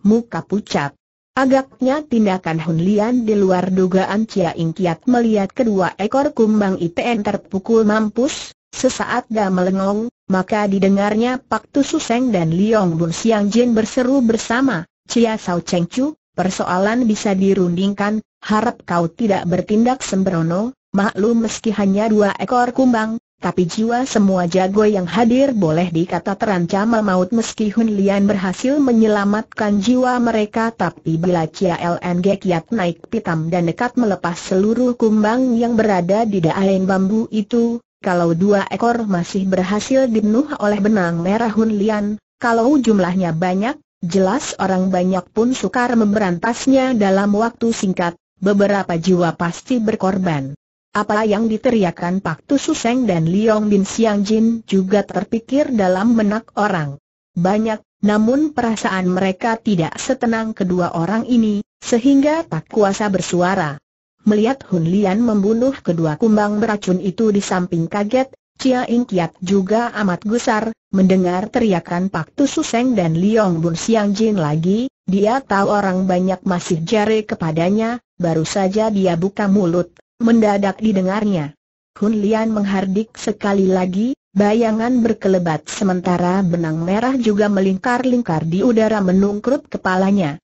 muka pucat. Agaknya tindakan Hun Lian di luar dugaan Chia Ing Kiat melihat kedua ekor kumbang ITN terpukul mampus, sesaat dah melengong, maka didengarnya Pak Tu Seng dan Liong Bun Siang Jin berseru bersama, Cia Sao Cheng Chu, persoalan bisa dirundingkan, harap kau tidak bertindak sembrono, maklum meski hanya dua ekor kumbang, tapi jiwa semua jago yang hadir boleh dikata terancam maut meski Hun Lian berhasil menyelamatkan jiwa mereka tapi bila Cia LNG kiat naik pitam dan dekat melepas seluruh kumbang yang berada di daerah bambu itu, kalau dua ekor masih berhasil dibunuh oleh benang merah Hun Lian, kalau jumlahnya banyak, jelas orang banyak pun sukar memberantasnya dalam waktu singkat, beberapa jiwa pasti berkorban. Apa yang diteriakkan Pak Tu Suseng dan Liong Bin Siang Jin juga terpikir dalam menak orang. Banyak, namun perasaan mereka tidak setenang kedua orang ini, sehingga tak kuasa bersuara. Melihat Hun Lian membunuh kedua kumbang beracun itu di samping kaget, Chia Ing Kiat juga amat gusar, mendengar teriakan Pak Tu Suseng dan Liong Bin Siang Jin lagi, dia tahu orang banyak masih jare kepadanya, baru saja dia buka mulut mendadak didengarnya. Hun Lian menghardik sekali lagi, bayangan berkelebat sementara benang merah juga melingkar-lingkar di udara menungkrut kepalanya.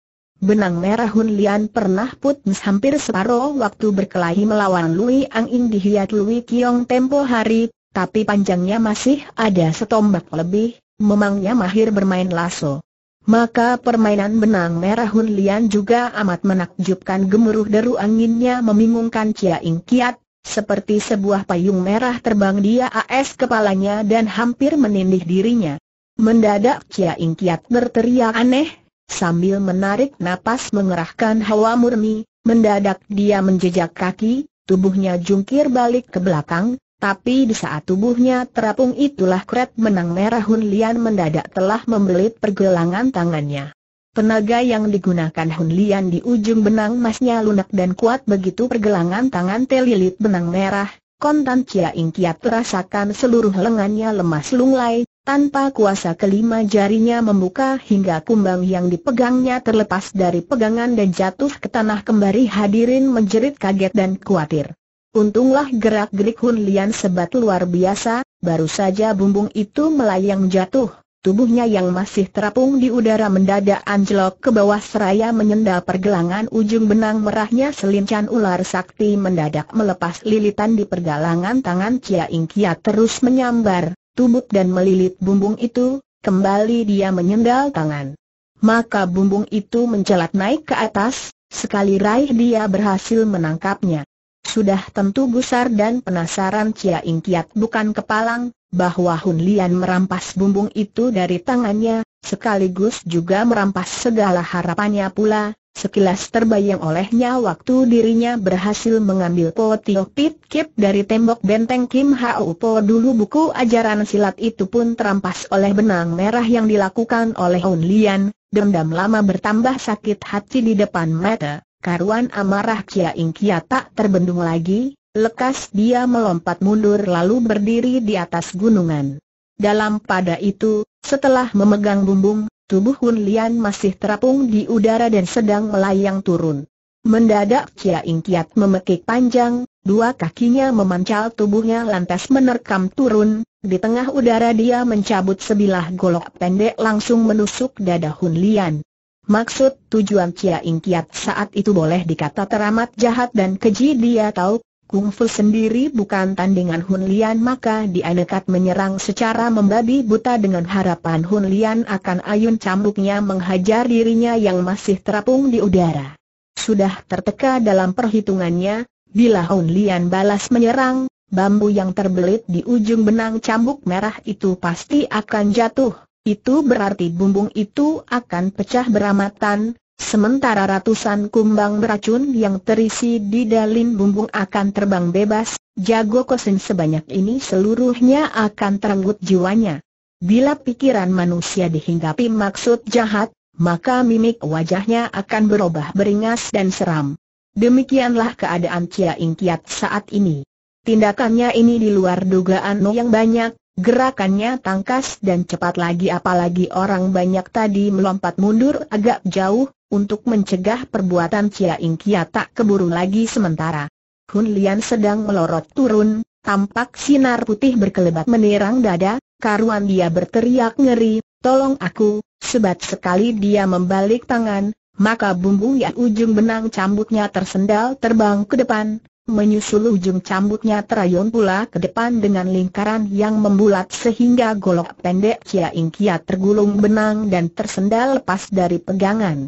Benang merah Hun Lian pernah putus hampir separuh waktu berkelahi melawan Lui Ang Ing di Hiat Lui Kiong tempo hari, tapi panjangnya masih ada setombak lebih, memangnya mahir bermain lasso. Maka permainan benang merah Hun Lian juga amat menakjubkan gemuruh deru anginnya membingungkan Chia Ing Kiat, seperti sebuah payung merah terbang dia as kepalanya dan hampir menindih dirinya. Mendadak Chia Ing Kiat berteriak aneh, sambil menarik napas mengerahkan hawa murni, mendadak dia menjejak kaki, tubuhnya jungkir balik ke belakang, tapi di saat tubuhnya terapung itulah kret menang merah Hun Lian mendadak telah membelit pergelangan tangannya. Tenaga yang digunakan Hun Lian di ujung benang emasnya lunak dan kuat begitu pergelangan tangan telilit benang merah, kontan Chia Ing Kiat terasakan seluruh lengannya lemas lunglai, tanpa kuasa kelima jarinya membuka hingga kumbang yang dipegangnya terlepas dari pegangan dan jatuh ke tanah kembali hadirin menjerit kaget dan khawatir. Untunglah gerak-gerik Hun Lian sebat luar biasa, baru saja bumbung itu melayang jatuh, tubuhnya yang masih terapung di udara mendadak anjlok ke bawah seraya menyenda pergelangan ujung benang merahnya selincan ular sakti mendadak melepas lilitan di pergelangan tangan Cia Ing Kia terus menyambar, tubuh dan melilit bumbung itu, kembali dia menyendal tangan. Maka bumbung itu mencelat naik ke atas, sekali raih dia berhasil menangkapnya. Sudah tentu gusar dan penasaran Cia Inkiat bukan kepalang, bahwa Hun Lian merampas bumbung itu dari tangannya, sekaligus juga merampas segala harapannya pula, sekilas terbayang olehnya waktu dirinya berhasil mengambil Po Tio Pit Kip dari tembok benteng Kim Hau Po dulu buku ajaran silat itu pun terampas oleh benang merah yang dilakukan oleh Hun Lian, dendam lama bertambah sakit hati di depan mata. Karuan amarah Kia Ingkia tak terbendung lagi, lekas dia melompat mundur lalu berdiri di atas gunungan. Dalam pada itu, setelah memegang bumbung, tubuh Hun Lian masih terapung di udara dan sedang melayang turun. Mendadak Kia Ingkiat memekik panjang, dua kakinya memancal tubuhnya lantas menerkam turun, di tengah udara dia mencabut sebilah golok pendek langsung menusuk dada Hun Lian. Maksud tujuan Kia Ing Kiat saat itu boleh dikata teramat jahat dan keji dia tahu Kung Fu sendiri bukan tandingan Hun Lian maka dia nekat menyerang secara membabi buta dengan harapan Hun Lian akan ayun cambuknya menghajar dirinya yang masih terapung di udara. Sudah terteka dalam perhitungannya, bila Hun Lian balas menyerang, bambu yang terbelit di ujung benang cambuk merah itu pasti akan jatuh. Itu berarti bumbung itu akan pecah beramatan, sementara ratusan kumbang beracun yang terisi di dalam bumbung akan terbang bebas, jago kosin sebanyak ini seluruhnya akan terenggut jiwanya. Bila pikiran manusia dihinggapi maksud jahat, maka mimik wajahnya akan berubah beringas dan seram. Demikianlah keadaan Cia Ingkiat saat ini. Tindakannya ini di luar dugaan yang banyak, Gerakannya tangkas dan cepat lagi apalagi orang banyak tadi melompat mundur agak jauh, untuk mencegah perbuatan Cia Ingkia tak keburu lagi sementara. Hun Lian sedang melorot turun, tampak sinar putih berkelebat menerang dada, karuan dia berteriak ngeri, tolong aku, sebat sekali dia membalik tangan, maka bumbung ya ujung benang cambuknya tersendal terbang ke depan, menyusul ujung cambuknya terayun pula ke depan dengan lingkaran yang membulat sehingga golok pendek Chia Kia tergulung benang dan tersendal lepas dari pegangan.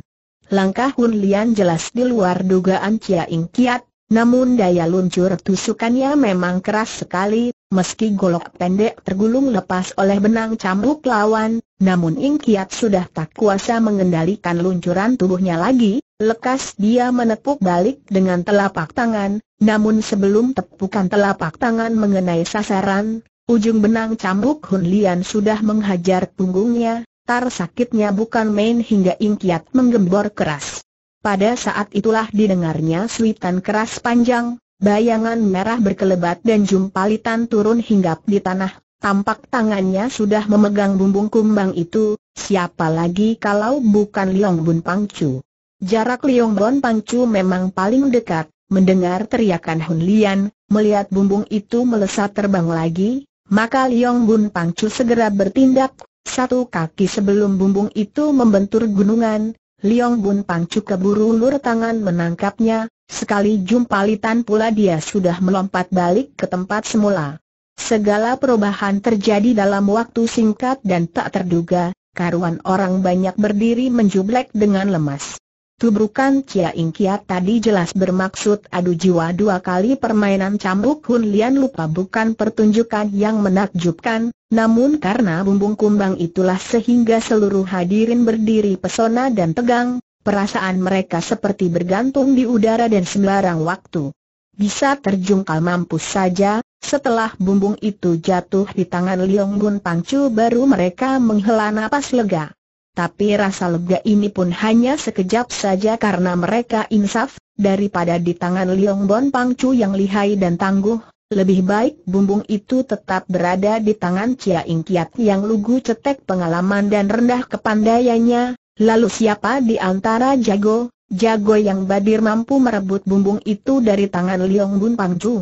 Langkah Hun Lian jelas di luar dugaan Chia Ingkiat, namun daya luncur tusukannya memang keras sekali, meski golok pendek tergulung lepas oleh benang cambuk lawan, namun Ingkiat sudah tak kuasa mengendalikan luncuran tubuhnya lagi, Lekas dia menepuk balik dengan telapak tangan, namun sebelum tepukan telapak tangan mengenai sasaran, ujung benang cambuk Hun Lian sudah menghajar punggungnya, tar sakitnya bukan main hingga ingkiat menggembor keras. Pada saat itulah didengarnya suitan keras panjang, bayangan merah berkelebat dan jumpalitan turun hinggap di tanah Tampak tangannya sudah memegang bumbung kumbang itu, siapa lagi kalau bukan Liong Bun Pangcu. Jarak Lionggon Pangcu memang paling dekat, mendengar teriakan Hun Lian, melihat bumbung itu melesat terbang lagi, maka Liong Bun Pangcu segera bertindak, satu kaki sebelum bumbung itu membentur gunungan, Liong Bun Pangcu keburu lur tangan menangkapnya, sekali jumpa litan pula dia sudah melompat balik ke tempat semula. Segala perubahan terjadi dalam waktu singkat dan tak terduga, karuan orang banyak berdiri menjublek dengan lemas. Tubrukan Cia Kiat tadi jelas bermaksud adu jiwa dua kali permainan cambuk Hun Lian lupa bukan pertunjukan yang menakjubkan, namun karena bumbung kumbang itulah sehingga seluruh hadirin berdiri pesona dan tegang, perasaan mereka seperti bergantung di udara dan sembarang waktu. Bisa terjungkal mampus saja, setelah bumbung itu jatuh di tangan Liong Bun Pangcu baru mereka menghela napas lega tapi rasa lega ini pun hanya sekejap saja karena mereka insaf, daripada di tangan Liong Bon Pang Chu yang lihai dan tangguh, lebih baik bumbung itu tetap berada di tangan Cia Ingkiat yang lugu cetek pengalaman dan rendah kepandaiannya, lalu siapa di antara jago, jago yang badir mampu merebut bumbung itu dari tangan Liong Pang Chu?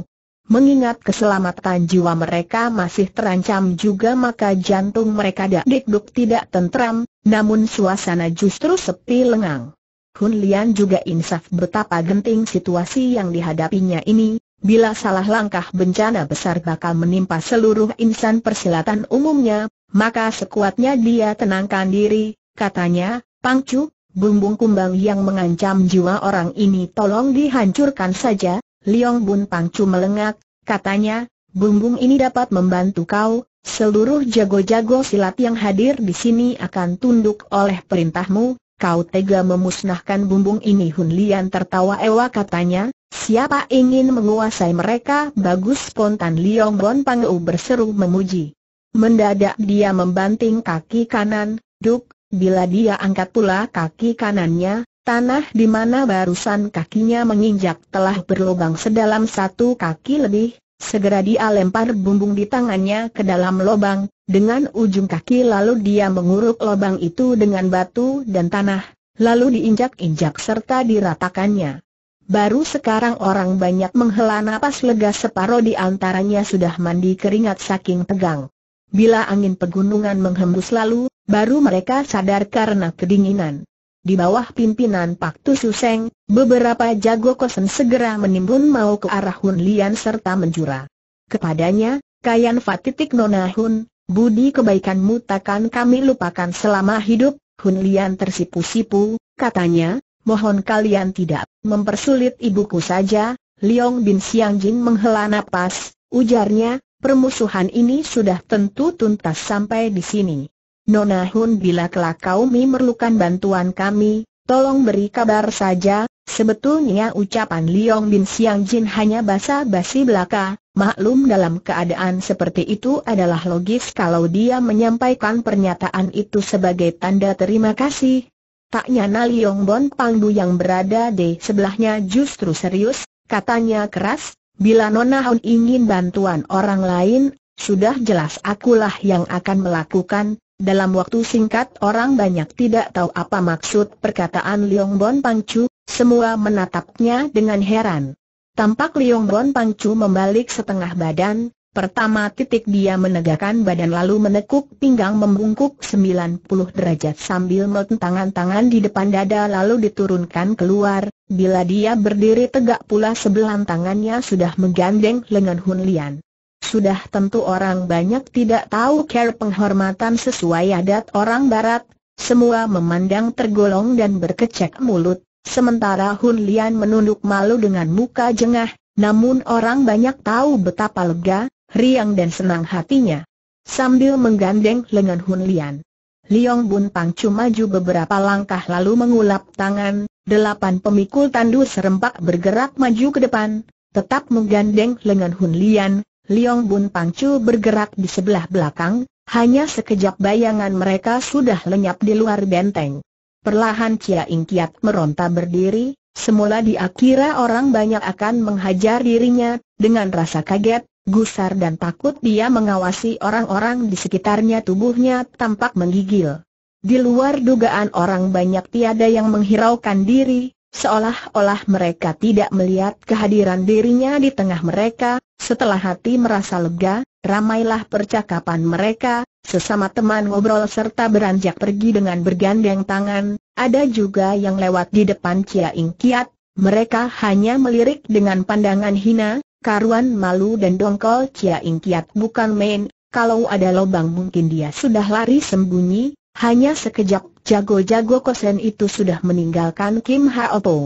Mengingat keselamatan jiwa mereka masih terancam juga maka jantung mereka dikduk tidak tentram, namun suasana justru sepi lengang. Hun Lian juga insaf betapa genting situasi yang dihadapinya ini, bila salah langkah bencana besar bakal menimpa seluruh insan persilatan umumnya, maka sekuatnya dia tenangkan diri, katanya, Pangcu, bumbung kumbang yang mengancam jiwa orang ini tolong dihancurkan saja, Liong Bun Pangcu melengak, katanya, bumbung ini dapat membantu kau, seluruh jago-jago silat yang hadir di sini akan tunduk oleh perintahmu, kau tega memusnahkan bumbung ini Hun Lian tertawa ewa katanya, siapa ingin menguasai mereka bagus spontan Liong Bun Pangcu berseru memuji. Mendadak dia membanting kaki kanan, duk, bila dia angkat pula kaki kanannya, Tanah di mana barusan kakinya menginjak telah berlubang sedalam satu kaki lebih, segera dia lempar bumbung di tangannya ke dalam lubang, dengan ujung kaki lalu dia menguruk lubang itu dengan batu dan tanah, lalu diinjak-injak serta diratakannya. Baru sekarang orang banyak menghela napas lega separuh di antaranya sudah mandi keringat saking tegang. Bila angin pegunungan menghembus lalu, baru mereka sadar karena kedinginan. Di bawah pimpinan Pak Tu Suseng, beberapa jago kosen segera menimbun mau ke arah Hun Lian serta menjura. Kepadanya, Kayan Fatitik Nona Hun, budi kebaikanmu takkan kami lupakan selama hidup, Hun Lian tersipu-sipu, katanya, mohon kalian tidak mempersulit ibuku saja, Liong Bin Siang Jin menghela napas, ujarnya, permusuhan ini sudah tentu tuntas sampai di sini. Nona Hun bila kelak kau memerlukan bantuan kami, tolong beri kabar saja, sebetulnya ucapan Liong Bin Siang Jin hanya basa-basi belaka, maklum dalam keadaan seperti itu adalah logis kalau dia menyampaikan pernyataan itu sebagai tanda terima kasih. Tak nyana Liong Bon Pangdu yang berada di sebelahnya justru serius, katanya keras, Bila Nona Hun ingin bantuan orang lain, sudah jelas akulah yang akan melakukan, dalam waktu singkat orang banyak tidak tahu apa maksud perkataan Liong Bon Chu. semua menatapnya dengan heran. Tampak Liong Bon Chu membalik setengah badan, pertama titik dia menegakkan badan lalu menekuk pinggang membungkuk 90 derajat sambil meletakkan tangan di depan dada lalu diturunkan keluar, bila dia berdiri tegak pula sebelah tangannya sudah menggandeng lengan Hun Lian sudah tentu orang banyak tidak tahu care penghormatan sesuai adat orang barat, semua memandang tergolong dan berkecek mulut, sementara Hun Lian menunduk malu dengan muka jengah, namun orang banyak tahu betapa lega, riang dan senang hatinya. Sambil menggandeng lengan Hun Lian. Liong Bun Pang cuma maju beberapa langkah lalu mengulap tangan, delapan pemikul tandu serempak bergerak maju ke depan, tetap menggandeng lengan Hun Lian, Liong Bun Pangcu bergerak di sebelah belakang, hanya sekejap bayangan mereka sudah lenyap di luar benteng. Perlahan Cia Kiat meronta berdiri, semula dia kira orang banyak akan menghajar dirinya, dengan rasa kaget, gusar dan takut dia mengawasi orang-orang di sekitarnya tubuhnya tampak menggigil. Di luar dugaan orang banyak tiada yang menghiraukan diri, Seolah-olah mereka tidak melihat kehadiran dirinya di tengah mereka, setelah hati merasa lega, ramailah percakapan mereka, sesama teman ngobrol serta beranjak pergi dengan bergandeng tangan, ada juga yang lewat di depan Cia Ing Kiat, mereka hanya melirik dengan pandangan hina, karuan malu dan dongkol Cia Ing Kiat bukan main, kalau ada lobang mungkin dia sudah lari sembunyi, hanya sekejap Jago-jago Kosen itu sudah meninggalkan Kim Hao Po.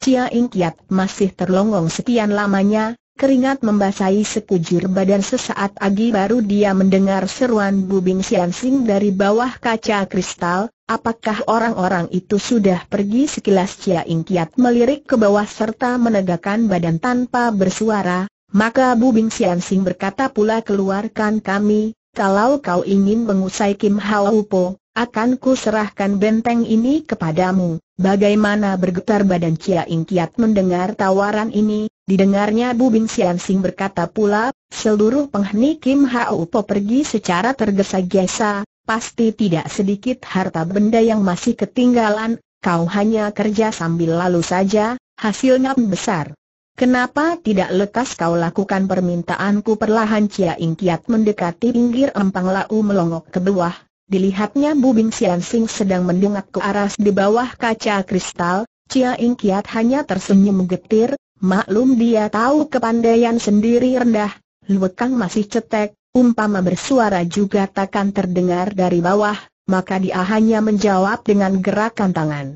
Cia Ing Kiat masih terlongong sekian lamanya, keringat membasahi sekujur badan sesaat lagi baru dia mendengar seruan Bubing Sian Sing dari bawah kaca kristal, apakah orang-orang itu sudah pergi sekilas Cia Ing Kiat melirik ke bawah serta menegakkan badan tanpa bersuara, maka Bubing Sian Sing berkata pula keluarkan kami, kalau kau ingin mengusai Kim Hao Po, akan ku serahkan benteng ini kepadamu. Bagaimana bergetar badan Cia Ing Kiat mendengar tawaran ini, didengarnya Bu Bing Sian Sing berkata pula, seluruh penghuni Kim Hau Po pergi secara tergesa-gesa, pasti tidak sedikit harta benda yang masih ketinggalan, kau hanya kerja sambil lalu saja, hasilnya besar. Kenapa tidak lekas kau lakukan permintaanku perlahan Cia Ing Kiat mendekati pinggir empang lau melongok ke bawah, Dilihatnya Bubing Sian Sing sedang mendongak ke arah di bawah kaca kristal, Cia Ing Kiat hanya tersenyum getir, maklum dia tahu kepandaian sendiri rendah, lekang masih cetek, umpama bersuara juga takkan terdengar dari bawah, maka dia hanya menjawab dengan gerakan tangan.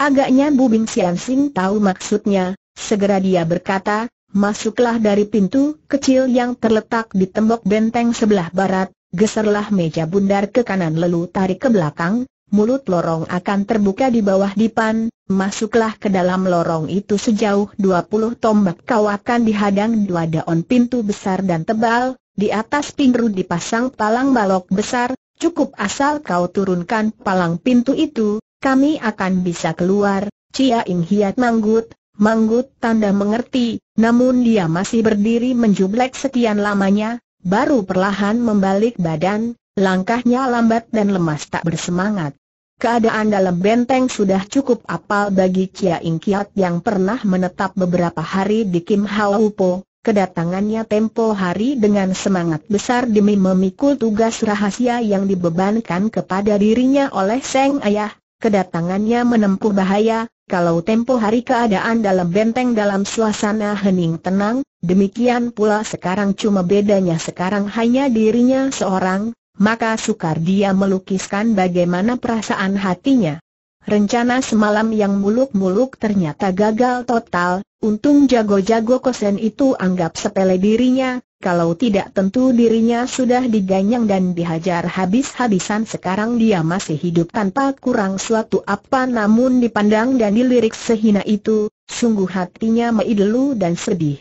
Agaknya Bubing Sian Sing tahu maksudnya, segera dia berkata, Masuklah dari pintu kecil yang terletak di tembok benteng sebelah barat, geserlah meja bundar ke kanan lalu tarik ke belakang, mulut lorong akan terbuka di bawah dipan, masuklah ke dalam lorong itu sejauh 20 tombak kau akan dihadang dua daun pintu besar dan tebal, di atas pintu dipasang palang balok besar, cukup asal kau turunkan palang pintu itu, kami akan bisa keluar, Cia Ing Hiat Manggut, Manggut tanda mengerti, namun dia masih berdiri menjublek sekian lamanya, baru perlahan membalik badan, langkahnya lambat dan lemas tak bersemangat. Keadaan dalam benteng sudah cukup apal bagi Kia Ing Kiat yang pernah menetap beberapa hari di Kim Hau Po. Kedatangannya tempo hari dengan semangat besar demi memikul tugas rahasia yang dibebankan kepada dirinya oleh Seng Ayah. Kedatangannya menempuh bahaya, kalau tempo hari keadaan dalam benteng dalam suasana hening tenang, Demikian pula sekarang cuma bedanya sekarang hanya dirinya seorang, maka sukar dia melukiskan bagaimana perasaan hatinya. Rencana semalam yang muluk-muluk ternyata gagal total, untung jago-jago kosen itu anggap sepele dirinya, kalau tidak tentu dirinya sudah diganyang dan dihajar habis-habisan sekarang dia masih hidup tanpa kurang suatu apa namun dipandang dan dilirik sehina itu, sungguh hatinya meidelu dan sedih.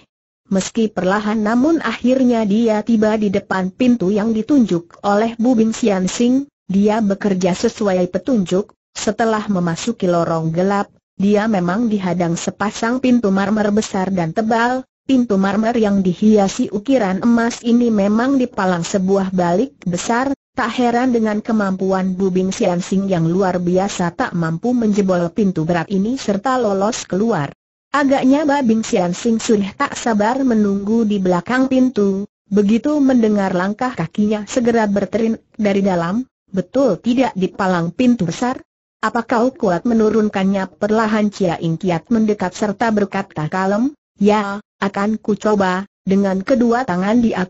Meski perlahan namun akhirnya dia tiba di depan pintu yang ditunjuk oleh Bing Sian Sing, dia bekerja sesuai petunjuk, setelah memasuki lorong gelap, dia memang dihadang sepasang pintu marmer besar dan tebal, pintu marmer yang dihiasi ukiran emas ini memang dipalang sebuah balik besar, tak heran dengan kemampuan Bing Sian Sing yang luar biasa tak mampu menjebol pintu berat ini serta lolos keluar. Agaknya Babing Sian Sing sudah tak sabar menunggu di belakang pintu, begitu mendengar langkah kakinya segera berterin dari dalam, betul tidak di palang pintu besar? Apa kau kuat menurunkannya perlahan Cia Ing Kiat mendekat serta berkata kalem, ya, akan ku coba, dengan kedua tangan dia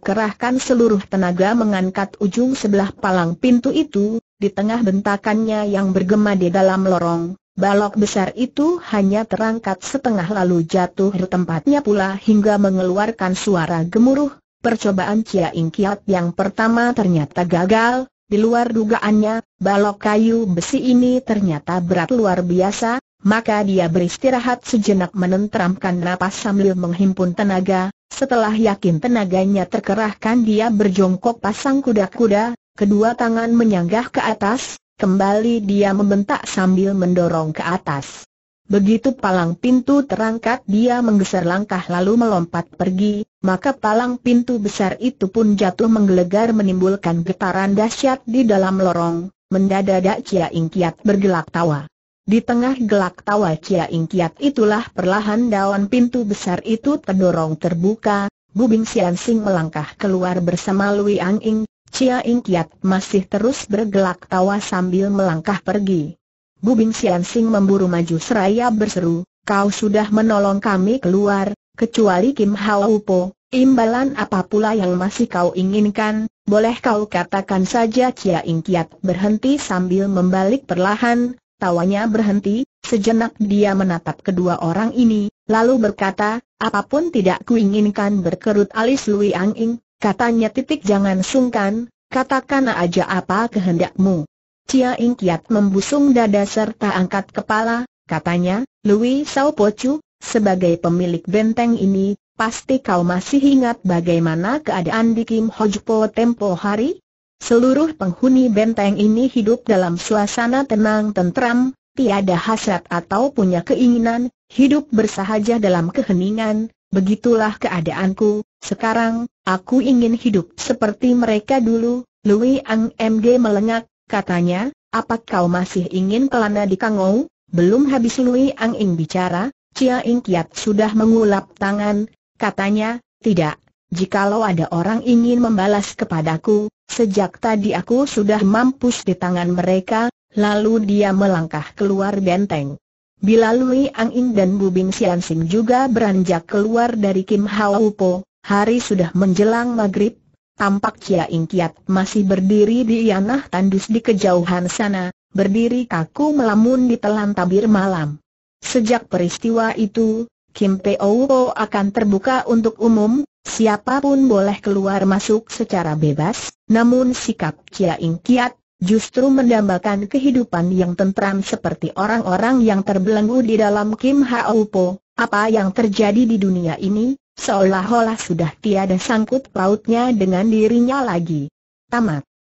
seluruh tenaga mengangkat ujung sebelah palang pintu itu, di tengah bentakannya yang bergema di dalam lorong, Balok besar itu hanya terangkat setengah lalu jatuh di tempatnya pula hingga mengeluarkan suara gemuruh. Percobaan Kia Ingkiat yang pertama ternyata gagal, di luar dugaannya, balok kayu besi ini ternyata berat luar biasa, maka dia beristirahat sejenak menenteramkan napas sambil menghimpun tenaga, setelah yakin tenaganya terkerahkan dia berjongkok pasang kuda-kuda, kedua tangan menyanggah ke atas, Kembali dia membentak sambil mendorong ke atas. Begitu palang pintu terangkat dia menggeser langkah lalu melompat pergi, maka palang pintu besar itu pun jatuh menggelegar menimbulkan getaran dahsyat di dalam lorong, mendadak Cia Ingkiat bergelak tawa. Di tengah gelak tawa Cia Ingkiat itulah perlahan daun pintu besar itu terdorong terbuka, Bubing Sian Sing melangkah keluar bersama Lui Ang Ing, Cia Ingkiat masih terus bergelak tawa sambil melangkah pergi. Bing Sian Sing memburu maju seraya berseru, kau sudah menolong kami keluar, kecuali Kim Hao Po, imbalan apa pula yang masih kau inginkan, boleh kau katakan saja Cia Ingkiat berhenti sambil membalik perlahan, tawanya berhenti, sejenak dia menatap kedua orang ini, lalu berkata, apapun tidak kuinginkan berkerut alis Lui Ang Ing, Katanya titik jangan sungkan, katakan aja apa kehendakmu. Cia Ing Kiat membusung dada serta angkat kepala, katanya, Louis Sao Pocu, sebagai pemilik benteng ini, pasti kau masih ingat bagaimana keadaan di Kim Hojpo tempo hari? Seluruh penghuni benteng ini hidup dalam suasana tenang tentram, tiada hasrat atau punya keinginan, hidup bersahaja dalam keheningan, Begitulah keadaanku, sekarang, aku ingin hidup seperti mereka dulu, Louis Ang MD melengak, katanya, apa kau masih ingin kelana di Kangou? Belum habis Louis Ang Ing bicara, Cia Ing Kiat sudah mengulap tangan, katanya, tidak, jikalau ada orang ingin membalas kepadaku, sejak tadi aku sudah mampus di tangan mereka, lalu dia melangkah keluar benteng. Bila Lui Ang In dan Bubing Sian Sing juga beranjak keluar dari Kim Hau Po, hari sudah menjelang maghrib, tampak Chia Ing Kiat masih berdiri di yanah tandus di kejauhan sana, berdiri kaku melamun di telan tabir malam. Sejak peristiwa itu, Kim Po akan terbuka untuk umum, siapapun boleh keluar masuk secara bebas, namun sikap Chia Ing Kiat justru mendambakan kehidupan yang tentram seperti orang-orang yang terbelenggu di dalam Kim Haupo. apa yang terjadi di dunia ini, seolah-olah sudah tiada sangkut pautnya dengan dirinya lagi. Tamat.